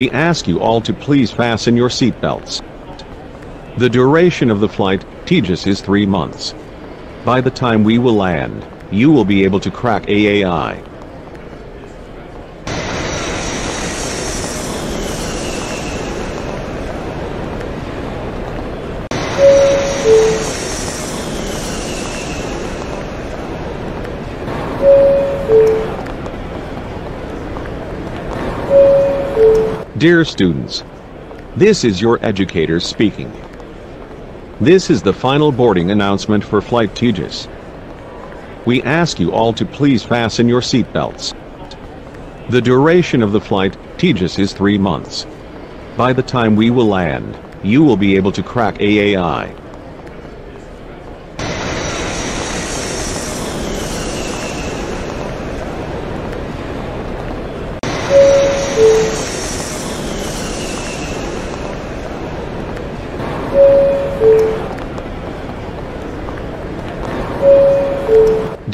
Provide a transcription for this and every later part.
We ask you all to please fasten your seatbelts. The duration of the flight, Tejas, is three months. By the time we will land, you will be able to crack AAI. Dear students, this is your educator speaking. This is the final boarding announcement for Flight Tejas. We ask you all to please fasten your seatbelts. The duration of the flight, Tejas, is three months. By the time we will land, you will be able to crack AAI.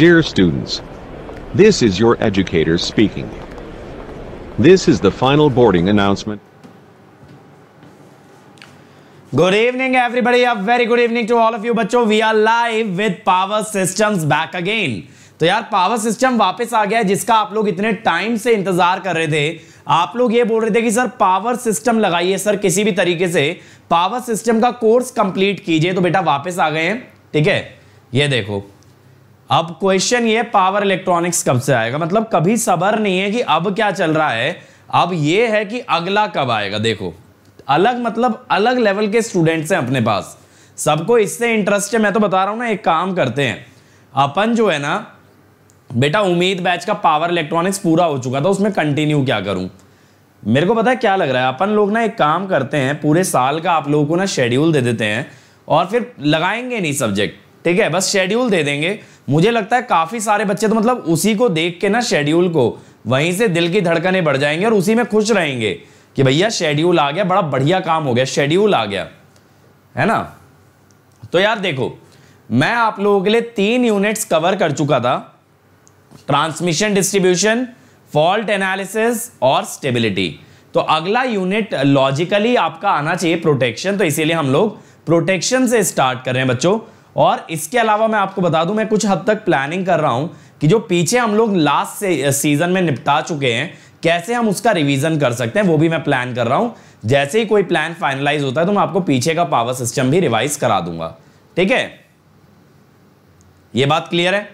Dear students, this is your educator speaking. This is the final boarding announcement. Good evening, everybody. A very good evening to all of you. बच्चों, we are live with Power Systems back again. तो यार power system वापस आ गया है जिसका आप लोग इतने टाइम से इंतजार कर रहे थे आप लोग ये बोल रहे थे कि सर पावर सिस्टम लगाइए सर किसी भी तरीके से पावर सिस्टम का कोर्स कंप्लीट कीजिए तो बेटा वापस आ गए हैं ठीक है ये देखो अब क्वेश्चन ये पावर इलेक्ट्रॉनिक्स कब से आएगा मतलब कभी सबर नहीं है कि अब क्या चल रहा है अब ये है कि अगला कब आएगा देखो अलग मतलब अलग लेवल के स्टूडेंट्स हैं अपने पास सबको इससे इंटरेस्ट है मैं तो बता रहा हूँ ना एक काम करते हैं अपन जो है ना बेटा उम्मीद बैच का पावर इलेक्ट्रॉनिक्स पूरा हो चुका था उसमें कंटिन्यू क्या करूँ मेरे को पता है क्या लग रहा है अपन लोग ना एक काम करते हैं पूरे साल का आप लोगों को ना शेड्यूल दे देते हैं और फिर लगाएंगे नहीं सब्जेक्ट ठीक है बस शेड्यूल दे देंगे मुझे लगता है काफ़ी सारे बच्चे तो मतलब उसी को देख के ना शेड्यूल को वहीं से दिल की धड़कने बढ़ जाएंगे और उसी में खुश रहेंगे कि भैया शेड्यूल आ गया बड़ा बढ़िया काम हो गया शेड्यूल आ गया है ना तो यार देखो मैं आप लोगों के लिए तीन यूनिट्स कवर कर चुका था ट्रांसमिशन डिस्ट्रीब्यूशन फॉल्ट एनालिसिस और स्टेबिलिटी तो अगला यूनिट लॉजिकली आपका आना चाहिए प्रोटेक्शन तो इसीलिए हम लोग प्रोटेक्शन से स्टार्ट कर रहे हैं बच्चों और इसके अलावा मैं आपको बता दूं मैं कुछ हद तक प्लानिंग कर रहा हूं कि जो पीछे हम लोग लास्ट से सीजन में निपटा चुके हैं कैसे हम उसका रिवीजन कर सकते हैं वो भी मैं प्लान कर रहा हूं जैसे ही कोई प्लान फाइनलाइज होता है तो मैं आपको पीछे का पावर सिस्टम भी रिवाइज करा दूंगा ठीक है ये बात क्लियर है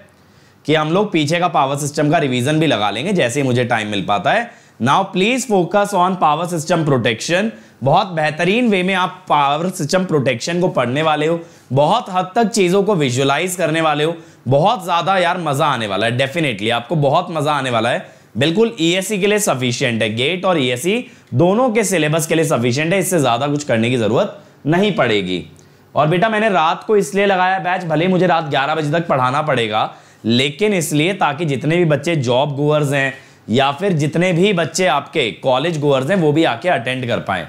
कि हम लोग पीछे का पावर सिस्टम का रिविजन भी लगा लेंगे जैसे ही मुझे टाइम मिल पाता है now please focus on power system protection बहुत बेहतरीन वे में आप पावर सिस्टम प्रोटेक्शन को पढ़ने वाले हो बहुत हद तक चीज़ों को विजुअलाइज करने वाले हो बहुत ज़्यादा यार मज़ा आने वाला है डेफिनेटली आपको बहुत मज़ा आने वाला है बिल्कुल ई e e के लिए सफिशियंट है गेट और ई e दोनों के सिलेबस के लिए सफिशियंट है इससे ज़्यादा कुछ करने की ज़रूरत नहीं पड़ेगी और बेटा मैंने रात को इसलिए लगाया बैच भले मुझे रात ग्यारह बजे तक पढ़ाना पड़ेगा लेकिन इसलिए ताकि जितने भी बच्चे जॉब गोअर्स हैं या फिर जितने भी बच्चे आपके कॉलेज गोअर्स हैं वो भी आके अटेंड कर पाएँ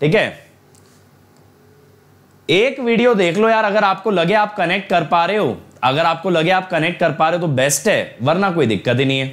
ठीक है एक वीडियो देख लो यार अगर आपको लगे आप कनेक्ट कर पा रहे हो अगर आपको लगे आप कनेक्ट कर पा रहे हो तो बेस्ट है वरना कोई दिक्कत ही नहीं है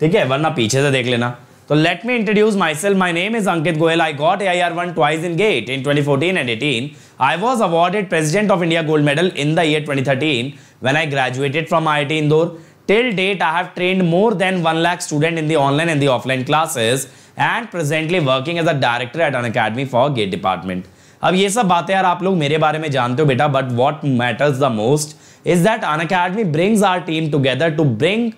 ठीक है वरना पीछे से देख लेना तो let me introduce myself my name is Ankit Goyal I got A I R one twice in GATE in twenty fourteen and eighteen I was awarded President of India gold medal in the year twenty thirteen when I graduated from I I T Indore till date I have train more than one lakh student in the online and the offline classes and presently working as a director at Unacademy for GATE department अब ये सब बातें यार आप लोग मेरे बारे में जानते हो बेटा but what matters the most is that Unacademy brings our team together to bring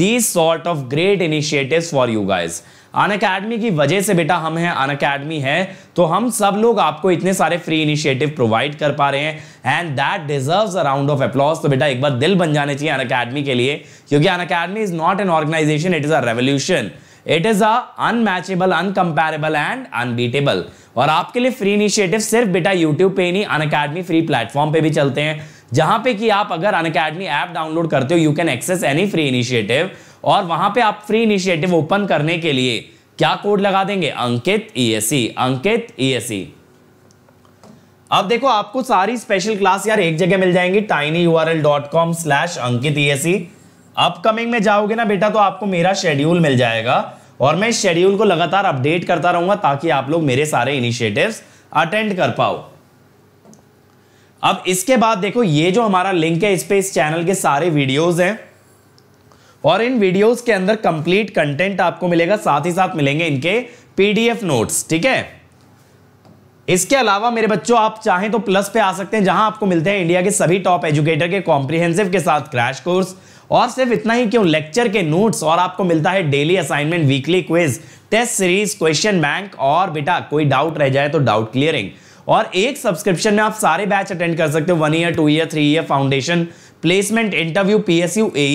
these sort of great initiative for you guys Unacademy की वजह से बेटा हम हैं अन अकेडमी है तो हम सब लोग आपको इतने सारे फ्री इनिशिएटिव प्रोवाइड कर पा रहे हैं and that deserves a round of applause तो बेटा एक बार दिल बन जाने चाहिए अन अकेडमी के लिए क्योंकि Unacademy is not an organization it is a revolution it is unmatchable uncomparable and unbeatable और आपके लिए फ्री इनिशिएटिव सिर्फ बेटा यूट्यूब पे नहीं अन अकेडमी फ्री प्लेटफॉर्म पे भी चलते हैं जहां पे कि आप अगर अन अकेडमी ऐप डाउनलोड करते हो you can access any free initiative और वहां पे आप फ्री इनिशिएटिव ओपन करने के लिए क्या कोड लगा देंगे Ankit ESC e e, Ankit ESC e अब देखो आपको सारी स्पेशल क्लास यार एक जगह मिल जाएंगी tiny U R L dot com slash Ankit ESC upcoming में जाओगे ना बेटा तो आपको मेरा शेड्यूल मिल जाएगा और मैं इस शेड्यूल को लगातार अपडेट करता रहूंगा ताकि आप लोग मेरे सारे इनिशिएटिव्स अटेंड कर पाओ अब इसके बाद देखो ये जो हमारा लिंक है इस पे इस चैनल के सारे वीडियोस हैं और इन वीडियोस के अंदर कंप्लीट कंटेंट आपको मिलेगा साथ ही साथ मिलेंगे इनके पीडीएफ नोट्स ठीक है इसके अलावा मेरे बच्चों आप चाहें तो प्लस पे आ सकते हैं जहां आपको मिलते हैं इंडिया के सभी टॉप एजुकेटर के कॉम्प्रिहेंसिव के साथ क्रैश कोर्स और सिर्फ इतना ही क्यों लेक्चर के नोट्स और आपको मिलता है daily assignment weekly quiz test series question bank और बेटा कोई डाउट रह जाए तो डाउट क्लियरिंग और एक सब्सक्रिप्शन में आप सारे बैच अटेंड कर सकते हो one year two year three year foundation placement interview PSU ए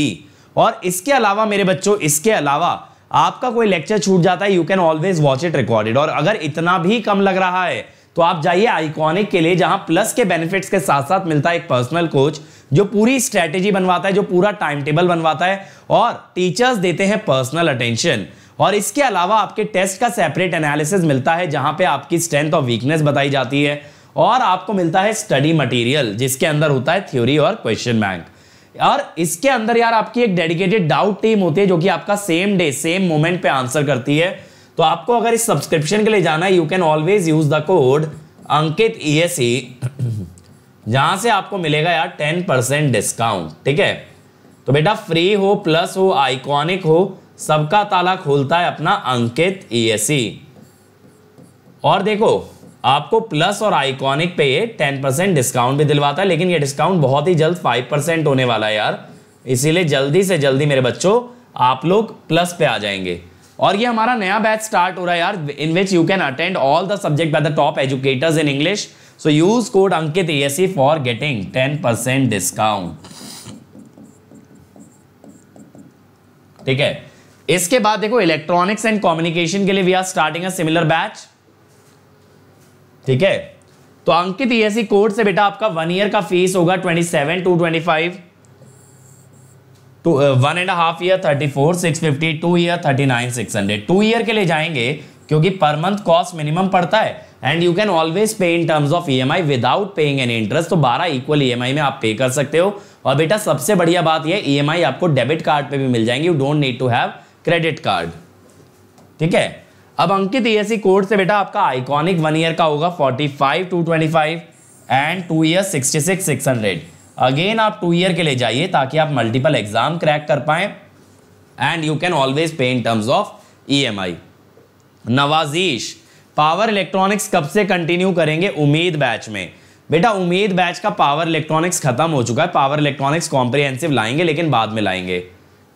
और इसके अलावा मेरे बच्चों इसके अलावा आपका कोई लेक्चर छूट जाता है you can always watch it recorded और अगर इतना भी कम लग रहा है तो आप जाइए आइकॉनिक के लिए जहां प्लस के बेनिफिट्स के साथ साथ मिलता है एक पर्सनल कोच जो पूरी स्ट्रेटेजी बनवाता है जो पूरा टाइम टेबल बनवाता है और टीचर्स देते हैं पर्सनल अटेंशन और इसके अलावा आपके टेस्ट का सेपरेट एनालिसिस मिलता है जहां पे आपकी स्ट्रेंथ और वीकनेस बताई जाती है और आपको मिलता है स्टडी मटेरियल जिसके अंदर होता है थ्योरी और क्वेश्चन बैंक और इसके अंदर यार आपकी एक डेडिकेटेड डाउट टीम होती है जो कि आपका सेम डे सेम मोमेंट पे आंसर करती है तो आपको अगर इस सब्सक्रिप्शन के लिए जाना है you can always use the code Ankit E e जहां से आपको मिलेगा यार टेन परसेंट डिस्काउंट ठीक है तो बेटा फ्री हो प्लस हो आइकॉनिक हो सबका ताला खोलता है अपना अंकित ईएससी e और देखो आपको प्लस और आइकॉनिक पे ये टेन परसेंट डिस्काउंट भी दिलवाता है लेकिन ये डिस्काउंट बहुत ही जल्द फाइव परसेंट होने वाला है यार इसीलिए जल्दी से जल्दी मेरे बच्चों आप लोग प्लस पे आ जाएंगे और ये हमारा नया बैच स्टार्ट हो रहा है यार in which you can attend all the subject by the top educators in English So use code Ankit for getting ten 10% discount ठीक है इसके बाद देखो इलेक्ट्रॉनिक्स एंड कम्युनिकेशन के लिए we are starting a similar batch ठीक है तो अंकित ईएससी कोड से बेटा आपका वन ईयर का फीस होगा twenty seven two twenty five to one and half year thirty four six fifty two year thirty nine six hundred two year के लिए जाएंगे क्योंकि पर मंथ कॉस्ट मिनिमम पड़ता है and you can always pay in terms of I without paying any interest तो बारह equal आई e में आप पे कर सकते हो और बेटा सबसे बढ़िया बात यह आई e आपको डेबिट कार्ड पे भी मिल जाएंगे you don't need to have credit card ठीक है अब अंकित सी e कोड से बेटा आपका आइकॉनिक वन ईयर का होगा forty five two twenty five and two year sixty six six hundred again आप टू ईयर के लिए जाइए ताकि आप मल्टीपल एग्जाम क्रैक कर पाए and you can always pay in terms of E M I Nawazish power electronics कब से कंटिन्यू करेंगे उम्मीद बैच में बेटा उम्मीद बैच का पावर इलेक्ट्रॉनिक्स खत्म हो चुका है पावर इलेक्ट्रॉनिक्स कॉम्प्रिहेंसिव लाएंगे लेकिन बाद में लाएंगे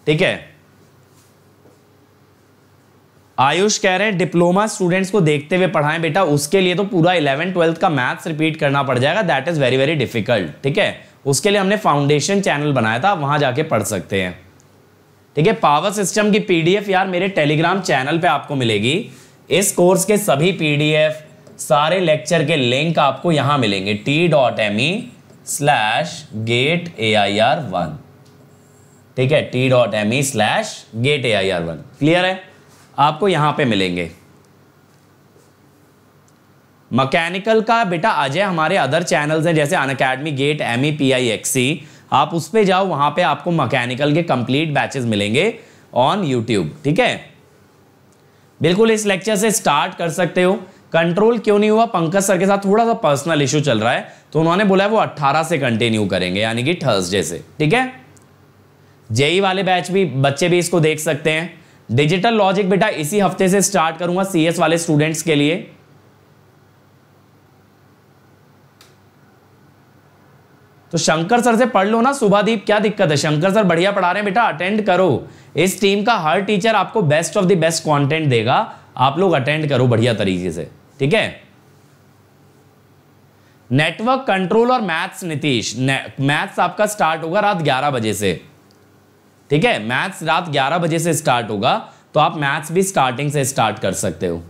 ठीक है आयुष कह रहे हैं डिप्लोमा स्टूडेंट्स को देखते हुए पढ़ाएं बेटा उसके लिए तो पूरा इलेवन ट्वेल्थ का मैथ्स रिपीट करना पड़ जाएगा that is very very difficult ठीक है उसके लिए हमने फाउंडेशन चैनल बनाया था वहां जाके पढ़ सकते हैं ठीक है पावर सिस्टम की पीडीएफ यार मेरे टेलीग्राम चैनल पे आपको मिलेगी इस कोर्स के सभी पीडीएफ सारे लेक्चर के लिंक आपको यहां मिलेंगे T dot M E slash GATE A I R one ठीक है T dot M E slash GATE A I R one clear है आपको यहां पे मिलेंगे मैकेनिकल का बेटा अजय हमारे अदर चैनल्स हैं जैसे Unacademy GATE M E P I XE आप उस पर जाओ वहां पे आपको मैकेनिकल के कंप्लीट बैचेस मिलेंगे ऑन यूट्यूब ठीक है बिल्कुल इस लेक्चर से स्टार्ट कर सकते हो कंट्रोल क्यों नहीं हुआ पंकज सर के साथ थोड़ा सा पर्सनल इश्यू चल रहा है तो उन्होंने बोला है वो 18 से कंटिन्यू करेंगे यानी कि थर्सडे से ठीक है जेई e वाले बैच भी बच्चे भी इसको देख सकते हैं डिजिटल लॉजिक बेटा इसी हफ्ते से स्टार्ट करूंगा सीएस वाले स्टूडेंट्स के लिए तो शंकर सर से पढ़ लो ना सुभादीप क्या दिक्कत है शंकर सर बढ़िया पढ़ा रहे हैं बेटा अटेंड करो इस टीम का हर टीचर आपको best of the best content देगा आप लोग अटेंड करो बढ़िया तरीके से ठीक है नेटवर्क कंट्रोल और मैथ्स नीतीश मैथ्स आपका स्टार्ट होगा रात ग्यारह बजे से ठीक है मैथ्स रात ग्यारह बजे से स्टार्ट होगा तो आप मैथ्स भी स्टार्टिंग से स्टार्ट कर सकते हो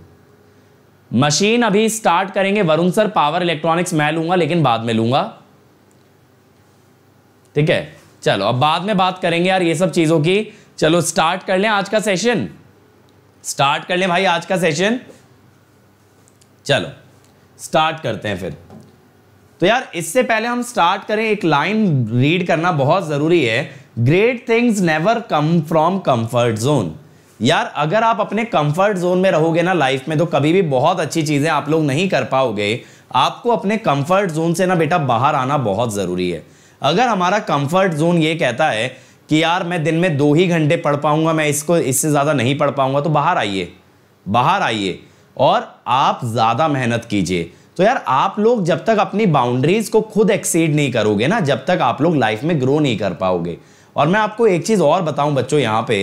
मशीन अभी स्टार्ट करेंगे वरुण सर पावर इलेक्ट्रॉनिक्स मैं लूंगा लेकिन बाद में लूंगा ठीक है चलो अब बाद में बात करेंगे यार ये सब चीज़ों की चलो स्टार्ट कर लें आज का सेशन स्टार्ट कर लें भाई आज का सेशन चलो स्टार्ट करते हैं फिर तो यार इससे पहले हम स्टार्ट करें एक लाइन रीड करना बहुत ज़रूरी है great things never come from comfort zone यार अगर आप अपने कंफर्ट जोन में रहोगे ना लाइफ में तो कभी भी बहुत अच्छी चीज़ें आप लोग नहीं कर पाओगे आपको अपने कंफर्ट जोन से ना बेटा बाहर आना बहुत ज़रूरी है अगर हमारा कंफर्ट जोन ये कहता है कि यार मैं दिन में दो ही घंटे पढ़ पाऊंगा मैं इसको इससे ज़्यादा नहीं पढ़ पाऊंगा तो बाहर आइए बाहर आइए और आप ज़्यादा मेहनत कीजिए तो यार आप लोग जब तक अपनी बाउंड्रीज को खुद एक्सीड नहीं करोगे ना जब तक आप लोग लाइफ में ग्रो नहीं कर पाओगे और मैं आपको एक चीज़ और बताऊं बच्चों यहाँ पे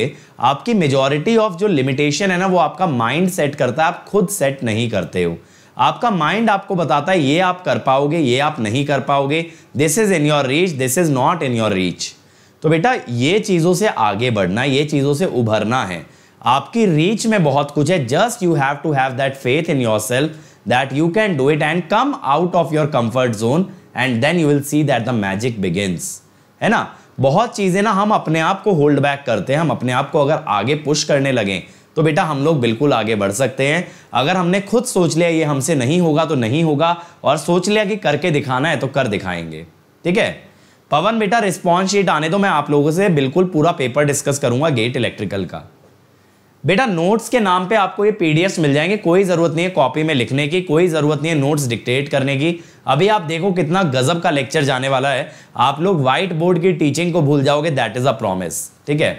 आपकी मेजॉरिटी ऑफ जो लिमिटेशन है ना वो आपका माइंड सेट करता है आप खुद सेट नहीं करते हो आपका माइंड आपको बताता है ये आप कर पाओगे ये आप नहीं कर पाओगे this is in your reach this is not in your reach तो बेटा ये चीज़ों से आगे बढ़ना ये चीज़ों से उभरना है आपकी रीच में बहुत कुछ है just you have to have that faith in yourself that you can do it and come out of your comfort zone and then you will see that the magic begins है ना बहुत चीज़ें ना हम अपने आप को hold back करते हैं हम अपने आप को अगर आगे पुश करने लगें तो बेटा हम लोग बिल्कुल आगे बढ़ सकते हैं अगर हमने खुद सोच लिया ये हमसे नहीं होगा तो नहीं होगा और सोच लिया कि करके दिखाना है तो कर दिखाएंगे ठीक है पवन बेटा रिस्पॉन्स शीट आने तो मैं आप लोगों से बिल्कुल पूरा पेपर डिस्कस करूंगा गेट इलेक्ट्रिकल का बेटा नोट्स के नाम पे आपको ये पीडीएस मिल जाएंगे कोई ज़रूरत नहीं है कॉपी में लिखने की कोई ज़रूरत नहीं है नोट्स डिक्टेट करने की अभी आप देखो कितना गजब का लेक्चर जाने वाला है आप लोग व्हाइट बोर्ड की टीचिंग को भूल जाओगे दैट इज़ अ प्रॉमिस ठीक है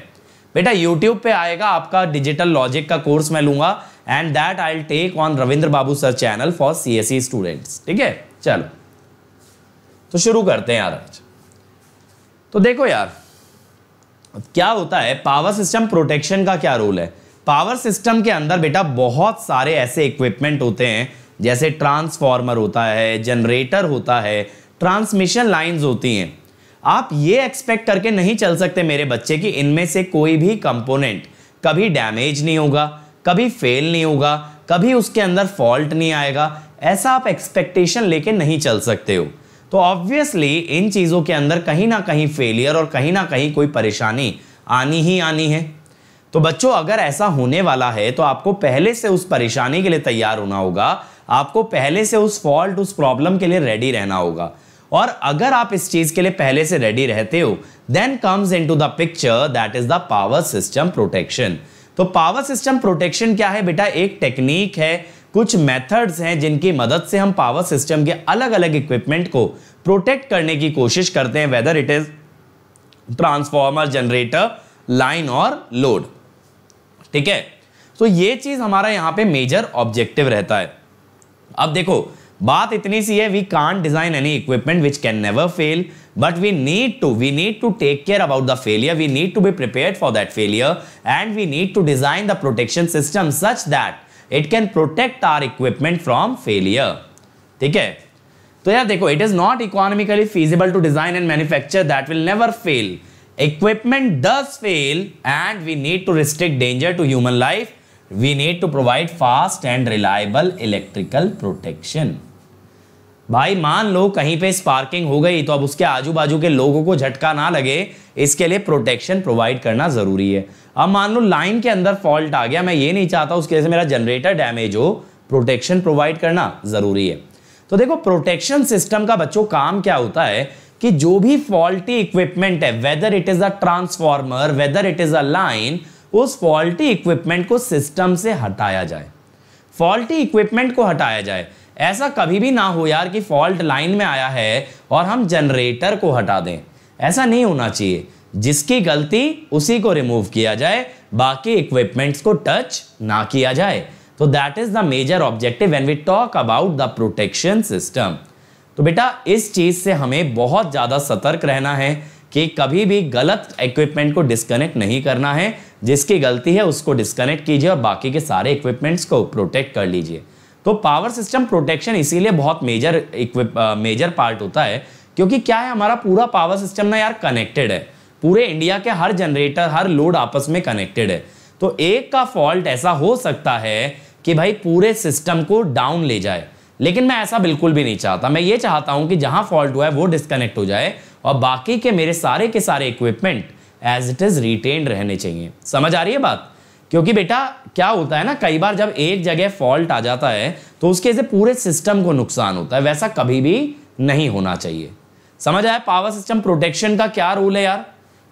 बेटा यूट्यूब पे आएगा आपका डिजिटल लॉजिक का कोर्स मैं लूंगा and that I take on Ravindra Babu sir channel for C S students ठीक है चलो तो शुरू करते हैं यार आज तो देखो यार क्या होता है पावर सिस्टम प्रोटेक्शन का क्या रोल है पावर सिस्टम के अंदर बेटा बहुत सारे ऐसे इक्विपमेंट होते हैं जैसे ट्रांसफॉर्मर होता है जनरेटर होता है ट्रांसमिशन लाइंस होती हैं आप ये एक्सपेक्ट करके नहीं चल सकते मेरे बच्चे कि इनमें से कोई भी कंपोनेंट कभी डैमेज नहीं होगा कभी फेल नहीं होगा कभी उसके अंदर फॉल्ट नहीं आएगा ऐसा आप एक्सपेक्टेशन लेके नहीं चल सकते हो तो ऑब्वियसली इन चीज़ों के अंदर कहीं ना कहीं फेलियर और कहीं ना कहीं कोई परेशानी आनी ही आनी है तो बच्चों अगर ऐसा होने वाला है तो आपको पहले से उस परेशानी के लिए तैयार होना होगा आपको पहले से उस फॉल्ट उस प्रॉब्लम के लिए रेडी रहना होगा और अगर आप इस चीज के लिए पहले से रेडी रहते हो then comes into the picture that is the power system protection तो पावर सिस्टम प्रोटेक्शन क्या है बेटा एक टेक्निक है कुछ मेथड्स हैं जिनकी मदद से हम पावर सिस्टम के अलग अलग इक्विपमेंट को प्रोटेक्ट करने की कोशिश करते हैं whether it is transformer generator line और लोड ठीक है तो ये चीज हमारा यहां पे मेजर ऑब्जेक्टिव रहता है अब देखो बात इतनी सी है we can design any equipment which can never fail but we need to we need to take care about the failure we need to be prepare for that failure and we need to design the protection system such that it can protect our equipment from failure ठीक है तो यार देखो it is not economically feasible to design and manufacture that will never fail equipment does fail and we need to restrict danger to human life we need to provide fast and reliable electrical protection भाई मान लो कहीं पे sparking हो गई तो अब उसके आजू बाजू के लोगों को झटका ना लगे इसके लिए प्रोटेक्शन प्रोवाइड करना ज़रूरी है अब मान लो लाइन के अंदर फॉल्ट आ गया मैं ये नहीं चाहता उसके वजह से मेरा जनरेटर डैमेज हो प्रोटेक्शन प्रोवाइड करना ज़रूरी है तो देखो प्रोटेक्शन सिस्टम का बच्चों काम क्या होता है कि जो भी फॉल्टी इक्विपमेंट है whether it is a transformer whether it is a line उस फॉल्टी इक्विपमेंट को सिस्टम से हटाया जाए फॉल्टी इक्विपमेंट को हटाया जाए ऐसा कभी भी ना हो यार कि फॉल्ट लाइन में आया है और हम जनरेटर को हटा दें ऐसा नहीं होना चाहिए जिसकी गलती उसी को रिमूव किया जाए बाकी इक्विपमेंट्स को टच ना किया जाए तो that is the major objective and we talk about the protection system तो बेटा इस चीज से हमें बहुत ज्यादा सतर्क रहना है कि कभी भी गलत इक्विपमेंट को डिस्कनेक्ट नहीं करना है जिसकी गलती है उसको डिस्कनेक्ट कीजिए और बाकी के सारे इक्विपमेंट्स को प्रोटेक्ट कर लीजिए तो पावर सिस्टम प्रोटेक्शन इसीलिए बहुत मेजर मेजर पार्ट होता है क्योंकि क्या है हमारा पूरा पावर सिस्टम ना यार कनेक्टेड है पूरे इंडिया के हर जनरेटर हर लोड आपस में कनेक्टेड है तो एक का फॉल्ट ऐसा हो सकता है कि भाई पूरे सिस्टम को डाउन ले जाए लेकिन मैं ऐसा बिल्कुल भी नहीं चाहता मैं ये चाहता हूँ कि जहाँ फॉल्ट हुआ है वो डिस्कनेक्ट हो जाए और बाकी के मेरे सारे के सारे equipment as it is retain रहने चाहिए समझ आ रही है बात क्योंकि बेटा क्या होता है ना कई बार जब एक जगह फॉल्ट आ जाता है तो उसके से पूरे सिस्टम को नुकसान होता है वैसा कभी भी नहीं होना चाहिए समझ आया पावर सिस्टम प्रोटेक्शन का क्या रोल है यार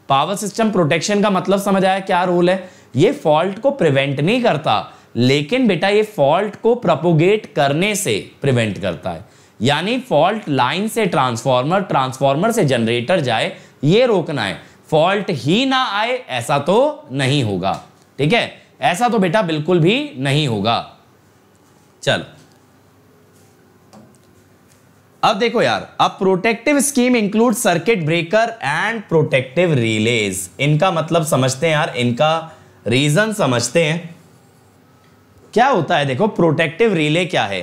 पावर सिस्टम प्रोटेक्शन का मतलब समझ आया क्या रोल है ये फॉल्ट को प्रिवेंट नहीं करता लेकिन बेटा ये फॉल्ट को प्रपोगेट करने से प्रिवेंट करता है यानी फॉल्ट लाइन से ट्रांसफॉर्मर ट्रांसफॉर्मर से जनरेटर जाए ये रोकना है फॉल्ट ही ना आए ऐसा तो नहीं होगा ठीक है ऐसा तो बेटा बिल्कुल भी नहीं होगा चल अब देखो यार अब protective scheme include circuit breaker and protective relays इनका मतलब समझते हैं यार इनका रीजन समझते हैं क्या होता है देखो प्रोटेक्टिव रिले क्या है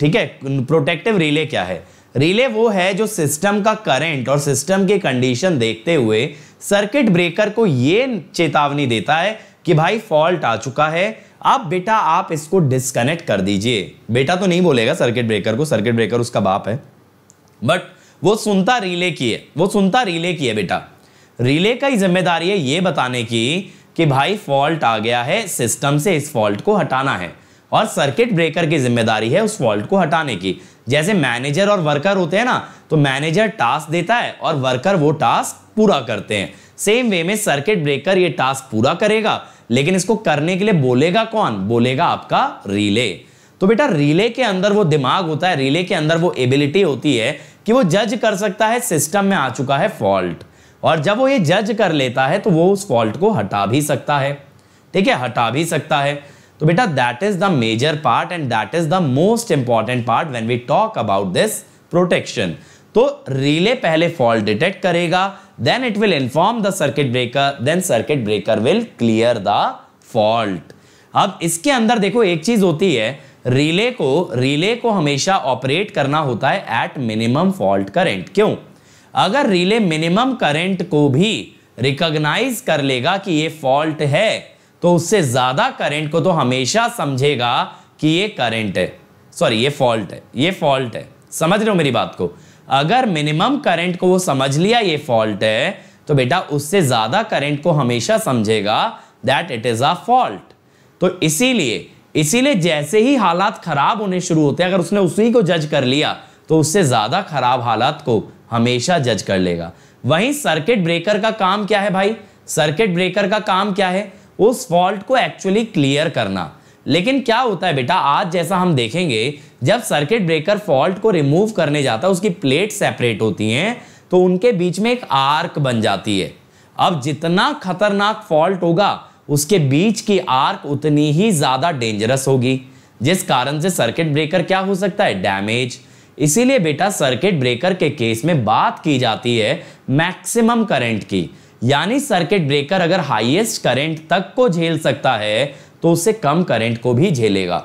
ठीक है प्रोटेक्टिव रिले क्या है रिले वो है जो सिस्टम का करंट और सिस्टम की कंडीशन देखते हुए सर्किट ब्रेकर को ये चेतावनी देता है कि भाई फॉल्ट आ चुका है अब बेटा आप इसको डिसकनेक्ट कर दीजिए बेटा तो नहीं बोलेगा सर्किट ब्रेकर को सर्किट ब्रेकर उसका बाप है बट वो सुनता रिले की है वो सुनता रिले की है बेटा रिले का ही जिम्मेदारी है ये बताने की कि भाई फॉल्ट आ गया है सिस्टम से इस फॉल्ट को हटाना है और सर्किट ब्रेकर की जिम्मेदारी है उस फॉल्ट को हटाने की जैसे मैनेजर और वर्कर होते हैं ना तो मैनेजर टास्क देता है और वर्कर वो टास्क पूरा करते हैं सेम वे में सर्किट ब्रेकर ये टास्क पूरा करेगा लेकिन इसको करने के लिए बोलेगा कौन बोलेगा आपका रिले तो बेटा रिले के अंदर वो दिमाग होता है रिले के अंदर वो एबिलिटी होती है कि वो जज कर सकता है सिस्टम में आ चुका है फॉल्ट और जब वो ये जज कर लेता है तो वो उस फॉल्ट को हटा भी सकता है ठीक है हटा भी सकता है तो बेटा that is the major part and that is the most important part when we talk about this protection तो रिले पहले फॉल्ट डिटेक्ट करेगा then it will inform the circuit breaker then circuit breaker will clear the fault अब इसके अंदर देखो एक चीज होती है रिले को रिले को हमेशा ऑपरेट करना होता है एट मिनिमम फॉल्ट करंट क्यों अगर रिले मिनिमम करंट को भी रिकॉग्नाइज कर लेगा कि ये फॉल्ट है तो उससे ज्यादा करंट को तो हमेशा समझेगा कि ये करंट है सॉरी ये फॉल्ट है ये फॉल्ट है समझ रहे हो मेरी बात को अगर मिनिमम करंट को वो समझ लिया ये फॉल्ट है तो बेटा उससे ज़्यादा करंट को हमेशा समझेगा that it is a fault तो इसीलिए इसीलिए जैसे ही हालात ख़राब होने शुरू होते हैं अगर उसने उसी को जज कर लिया तो उससे ज़्यादा ख़राब हालात को हमेशा जज कर लेगा वहीं सर्किट ब्रेकर का काम क्या है भाई सर्किट ब्रेकर का काम क्या है उस फॉल्ट को एक्चुअली क्लियर करना लेकिन क्या होता है बेटा आज जैसा हम देखेंगे जब सर्किट ब्रेकर फॉल्ट को रिमूव करने जाता है उसकी प्लेट सेपरेट होती हैं तो उनके बीच में एक आर्क बन जाती है अब जितना खतरनाक फॉल्ट होगा उसके बीच की आर्क उतनी ही ज़्यादा डेंजरस होगी जिस कारण से सर्किट ब्रेकर क्या हो सकता है डैमेज इसीलिए बेटा सर्किट ब्रेकर के केस में बात की जाती है मैक्सिमम करंट की यानी सर्किट ब्रेकर अगर हाईएस्ट करंट तक को झेल सकता है तो उससे कम करंट को भी झेलेगा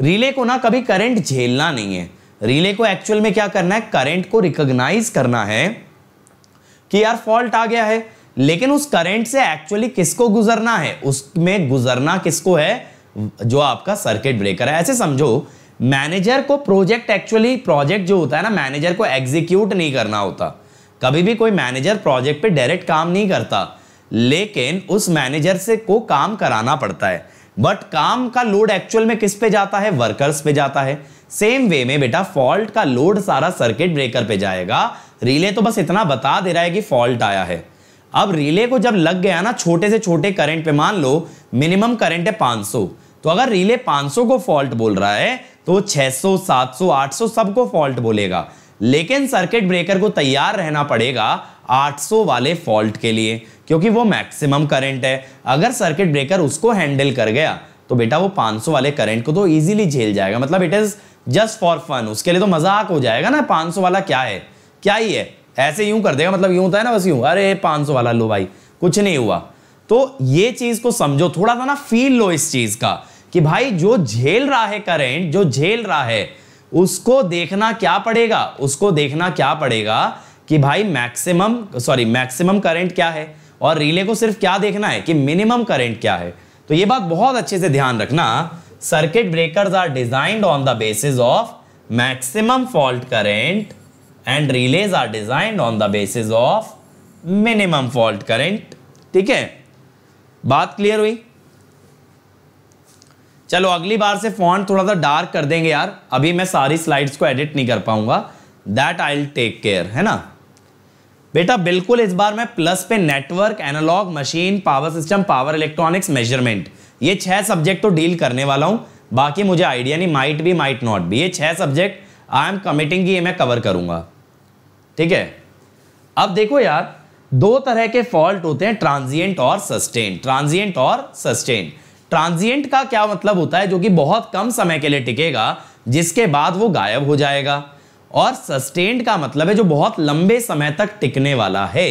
रिले को ना कभी करंट झेलना नहीं है रिले को एक्चुअल में क्या करना है करंट को रिकॉग्नाइज करना है कि यार फॉल्ट आ गया है लेकिन उस करंट से एक्चुअली किसको गुजरना है उसमें गुजरना किसको है जो आपका सर्किट ब्रेकर है ऐसे समझो मैनेजर को प्रोजेक्ट एक्चुअली प्रोजेक्ट जो होता है ना मैनेजर को एग्जीक्यूट नहीं करना होता कभी भी कोई मैनेजर प्रोजेक्ट पे डायरेक्ट काम नहीं करता लेकिन उस मैनेजर से को काम कराना पड़ता है बट काम का लोड एक्चुअल में किस पे जाता है वर्कर्स पे जाता है सेम वे में बेटा फॉल्ट का लोड सारा सर्किट ब्रेकर पे जाएगा रिले तो बस इतना बता दे रहा है कि फॉल्ट आया है अब रिले को जब लग गया ना छोटे से छोटे करंट पे मान लो मिनिमम करंट है 500 तो अगर रिले 500 को फॉल्ट बोल रहा है तो 600, 700, 800 सबको फॉल्ट बोलेगा लेकिन सर्किट ब्रेकर को तैयार रहना पड़ेगा 800 वाले फॉल्ट के लिए क्योंकि वो मैक्सिमम करंट है अगर सर्किट ब्रेकर उसको हैंडल कर गया तो बेटा वो 500 वाले करंट को तो इजीली झेल जाएगा मतलब it is just for fun उसके लिए तो मजाक हो जाएगा ना 500 वाला क्या है क्या ही है ऐसे यूं कर देगा मतलब यूं होता है ना बस यूं अरे 500 वाला लो भाई कुछ नहीं हुआ तो ये चीज को समझो थोड़ा सा ना फील लो इस चीज का कि भाई जो झेल रहा है करेंट जो झेल रहा है उसको देखना क्या पड़ेगा उसको देखना क्या पड़ेगा कि भाई मैक्सिमम सॉरी मैक्सिमम करेंट क्या है और रिले को सिर्फ क्या देखना है कि मिनिमम करेंट क्या है तो ये बात बहुत अच्छे से ध्यान रखना circuit breaker are designed on the basis of maximum fault current and relays are designed on the basis of minimum fault current ठीक है बात क्लियर हुई चलो अगली बार से फोन थोड़ा सा डार्क कर देंगे यार अभी मैं सारी स्लाइड्स को एडिट नहीं कर पाऊंगा that I will take care है ना बेटा बिल्कुल इस बार मैं प्लस पे network analog machine power system power electronics measurement ये छह सब्जेक्ट तो डील करने वाला हूँ बाकी मुझे आइडिया नहीं माइट भी माइट नॉट भी ये छह सब्जेक्ट आई एम कमिटिंग ये मैं कवर करूँगा ठीक है अब देखो यार दो तरह के फॉल्ट होते हैं ट्रांजिएंट और सस्टेन ट्रांजिएंट और सस्टेन ट्रांजिएंट का क्या मतलब होता है जो कि बहुत कम समय के लिए टिकेगा जिसके बाद वो गायब हो जाएगा और सस्टेंड का मतलब है जो बहुत लंबे समय तक टिकने वाला है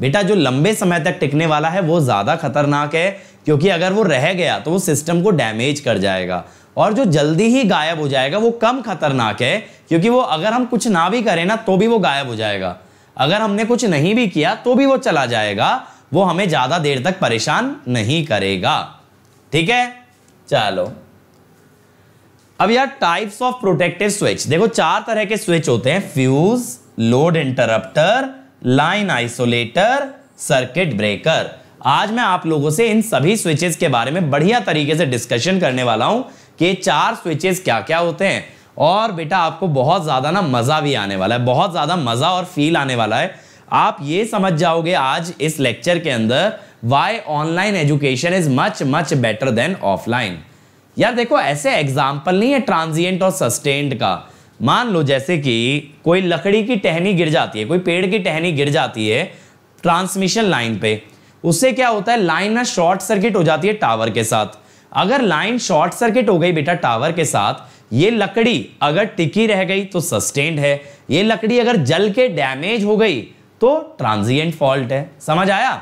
बेटा जो लंबे समय तक टिकने वाला है वो ज़्यादा खतरनाक है क्योंकि अगर वो रह गया तो वो सिस्टम को डैमेज कर जाएगा और जो जल्दी ही गायब हो जाएगा वो कम खतरनाक है क्योंकि वो अगर हम कुछ ना भी करें ना तो भी वो गायब हो जाएगा अगर हमने कुछ नहीं भी किया तो भी वो चला जाएगा वो हमें ज़्यादा देर तक परेशान नहीं करेगा ठीक है चलो अब यार टाइप्स ऑफ प्रोटेक्टिव स्विच देखो चार तरह के स्विच होते हैं fuse load interrupter line isolator circuit breaker आज मैं आप लोगों से इन सभी स्विचेस के बारे में बढ़िया तरीके से डिस्कशन करने वाला हूं कि चार स्विचेस क्या क्या होते हैं और बेटा आपको बहुत ज़्यादा ना मज़ा भी आने वाला है बहुत ज़्यादा मज़ा और फील आने वाला है आप ये समझ जाओगे आज इस लेक्चर के अंदर why online education is much much better than offline यार देखो ऐसे एग्जाम्पल नहीं है ट्रांजियंट और सस्टेंड का मान लो जैसे कि कोई लकड़ी की टहनी गिर जाती है कोई पेड़ की टहनी गिर जाती है ट्रांसमिशन लाइन पे उससे क्या होता है लाइन ना शॉर्ट सर्किट हो जाती है टावर के साथ अगर लाइन शॉर्ट सर्किट हो गई बेटा टावर के साथ ये लकड़ी अगर टिकी रह गई तो सस्टेंड है ये लकड़ी अगर जल के डैमेज हो गई तो ट्रांजिएंट फॉल्ट है समझ आया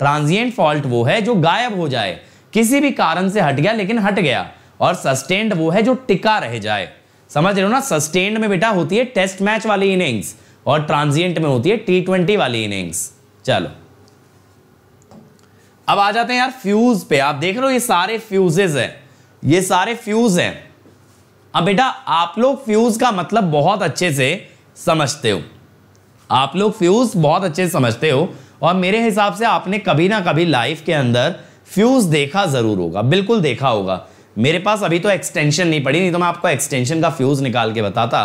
ट्रांजिएंट फॉल्ट वो है जो गायब हो जाए किसी भी कारण से हट गया लेकिन हट गया और सस्टेंड वो है जो टिका रह जाए समझ रहे हो ना सस्टेंड में बेटा होती है टेस्ट मैच वाली इनिंग्स और ट्रांजिएंट में होती है टी वाली इनिंग्स चलो अब आ जाते हैं यार फ्यूज पे आप देख रहे हो ये सारे फ्यूजेज हैं ये सारे फ्यूज हैं अब बेटा आप लोग फ्यूज का मतलब बहुत अच्छे से समझते हो आप लोग फ्यूज बहुत अच्छे से समझते हो और मेरे हिसाब से आपने कभी ना कभी लाइफ के अंदर फ्यूज़ देखा ज़रूर होगा बिल्कुल देखा होगा मेरे पास अभी तो एक्सटेंशन नहीं पड़ी नहीं तो मैं आपको एक्सटेंशन का फ्यूज़ निकाल के बताता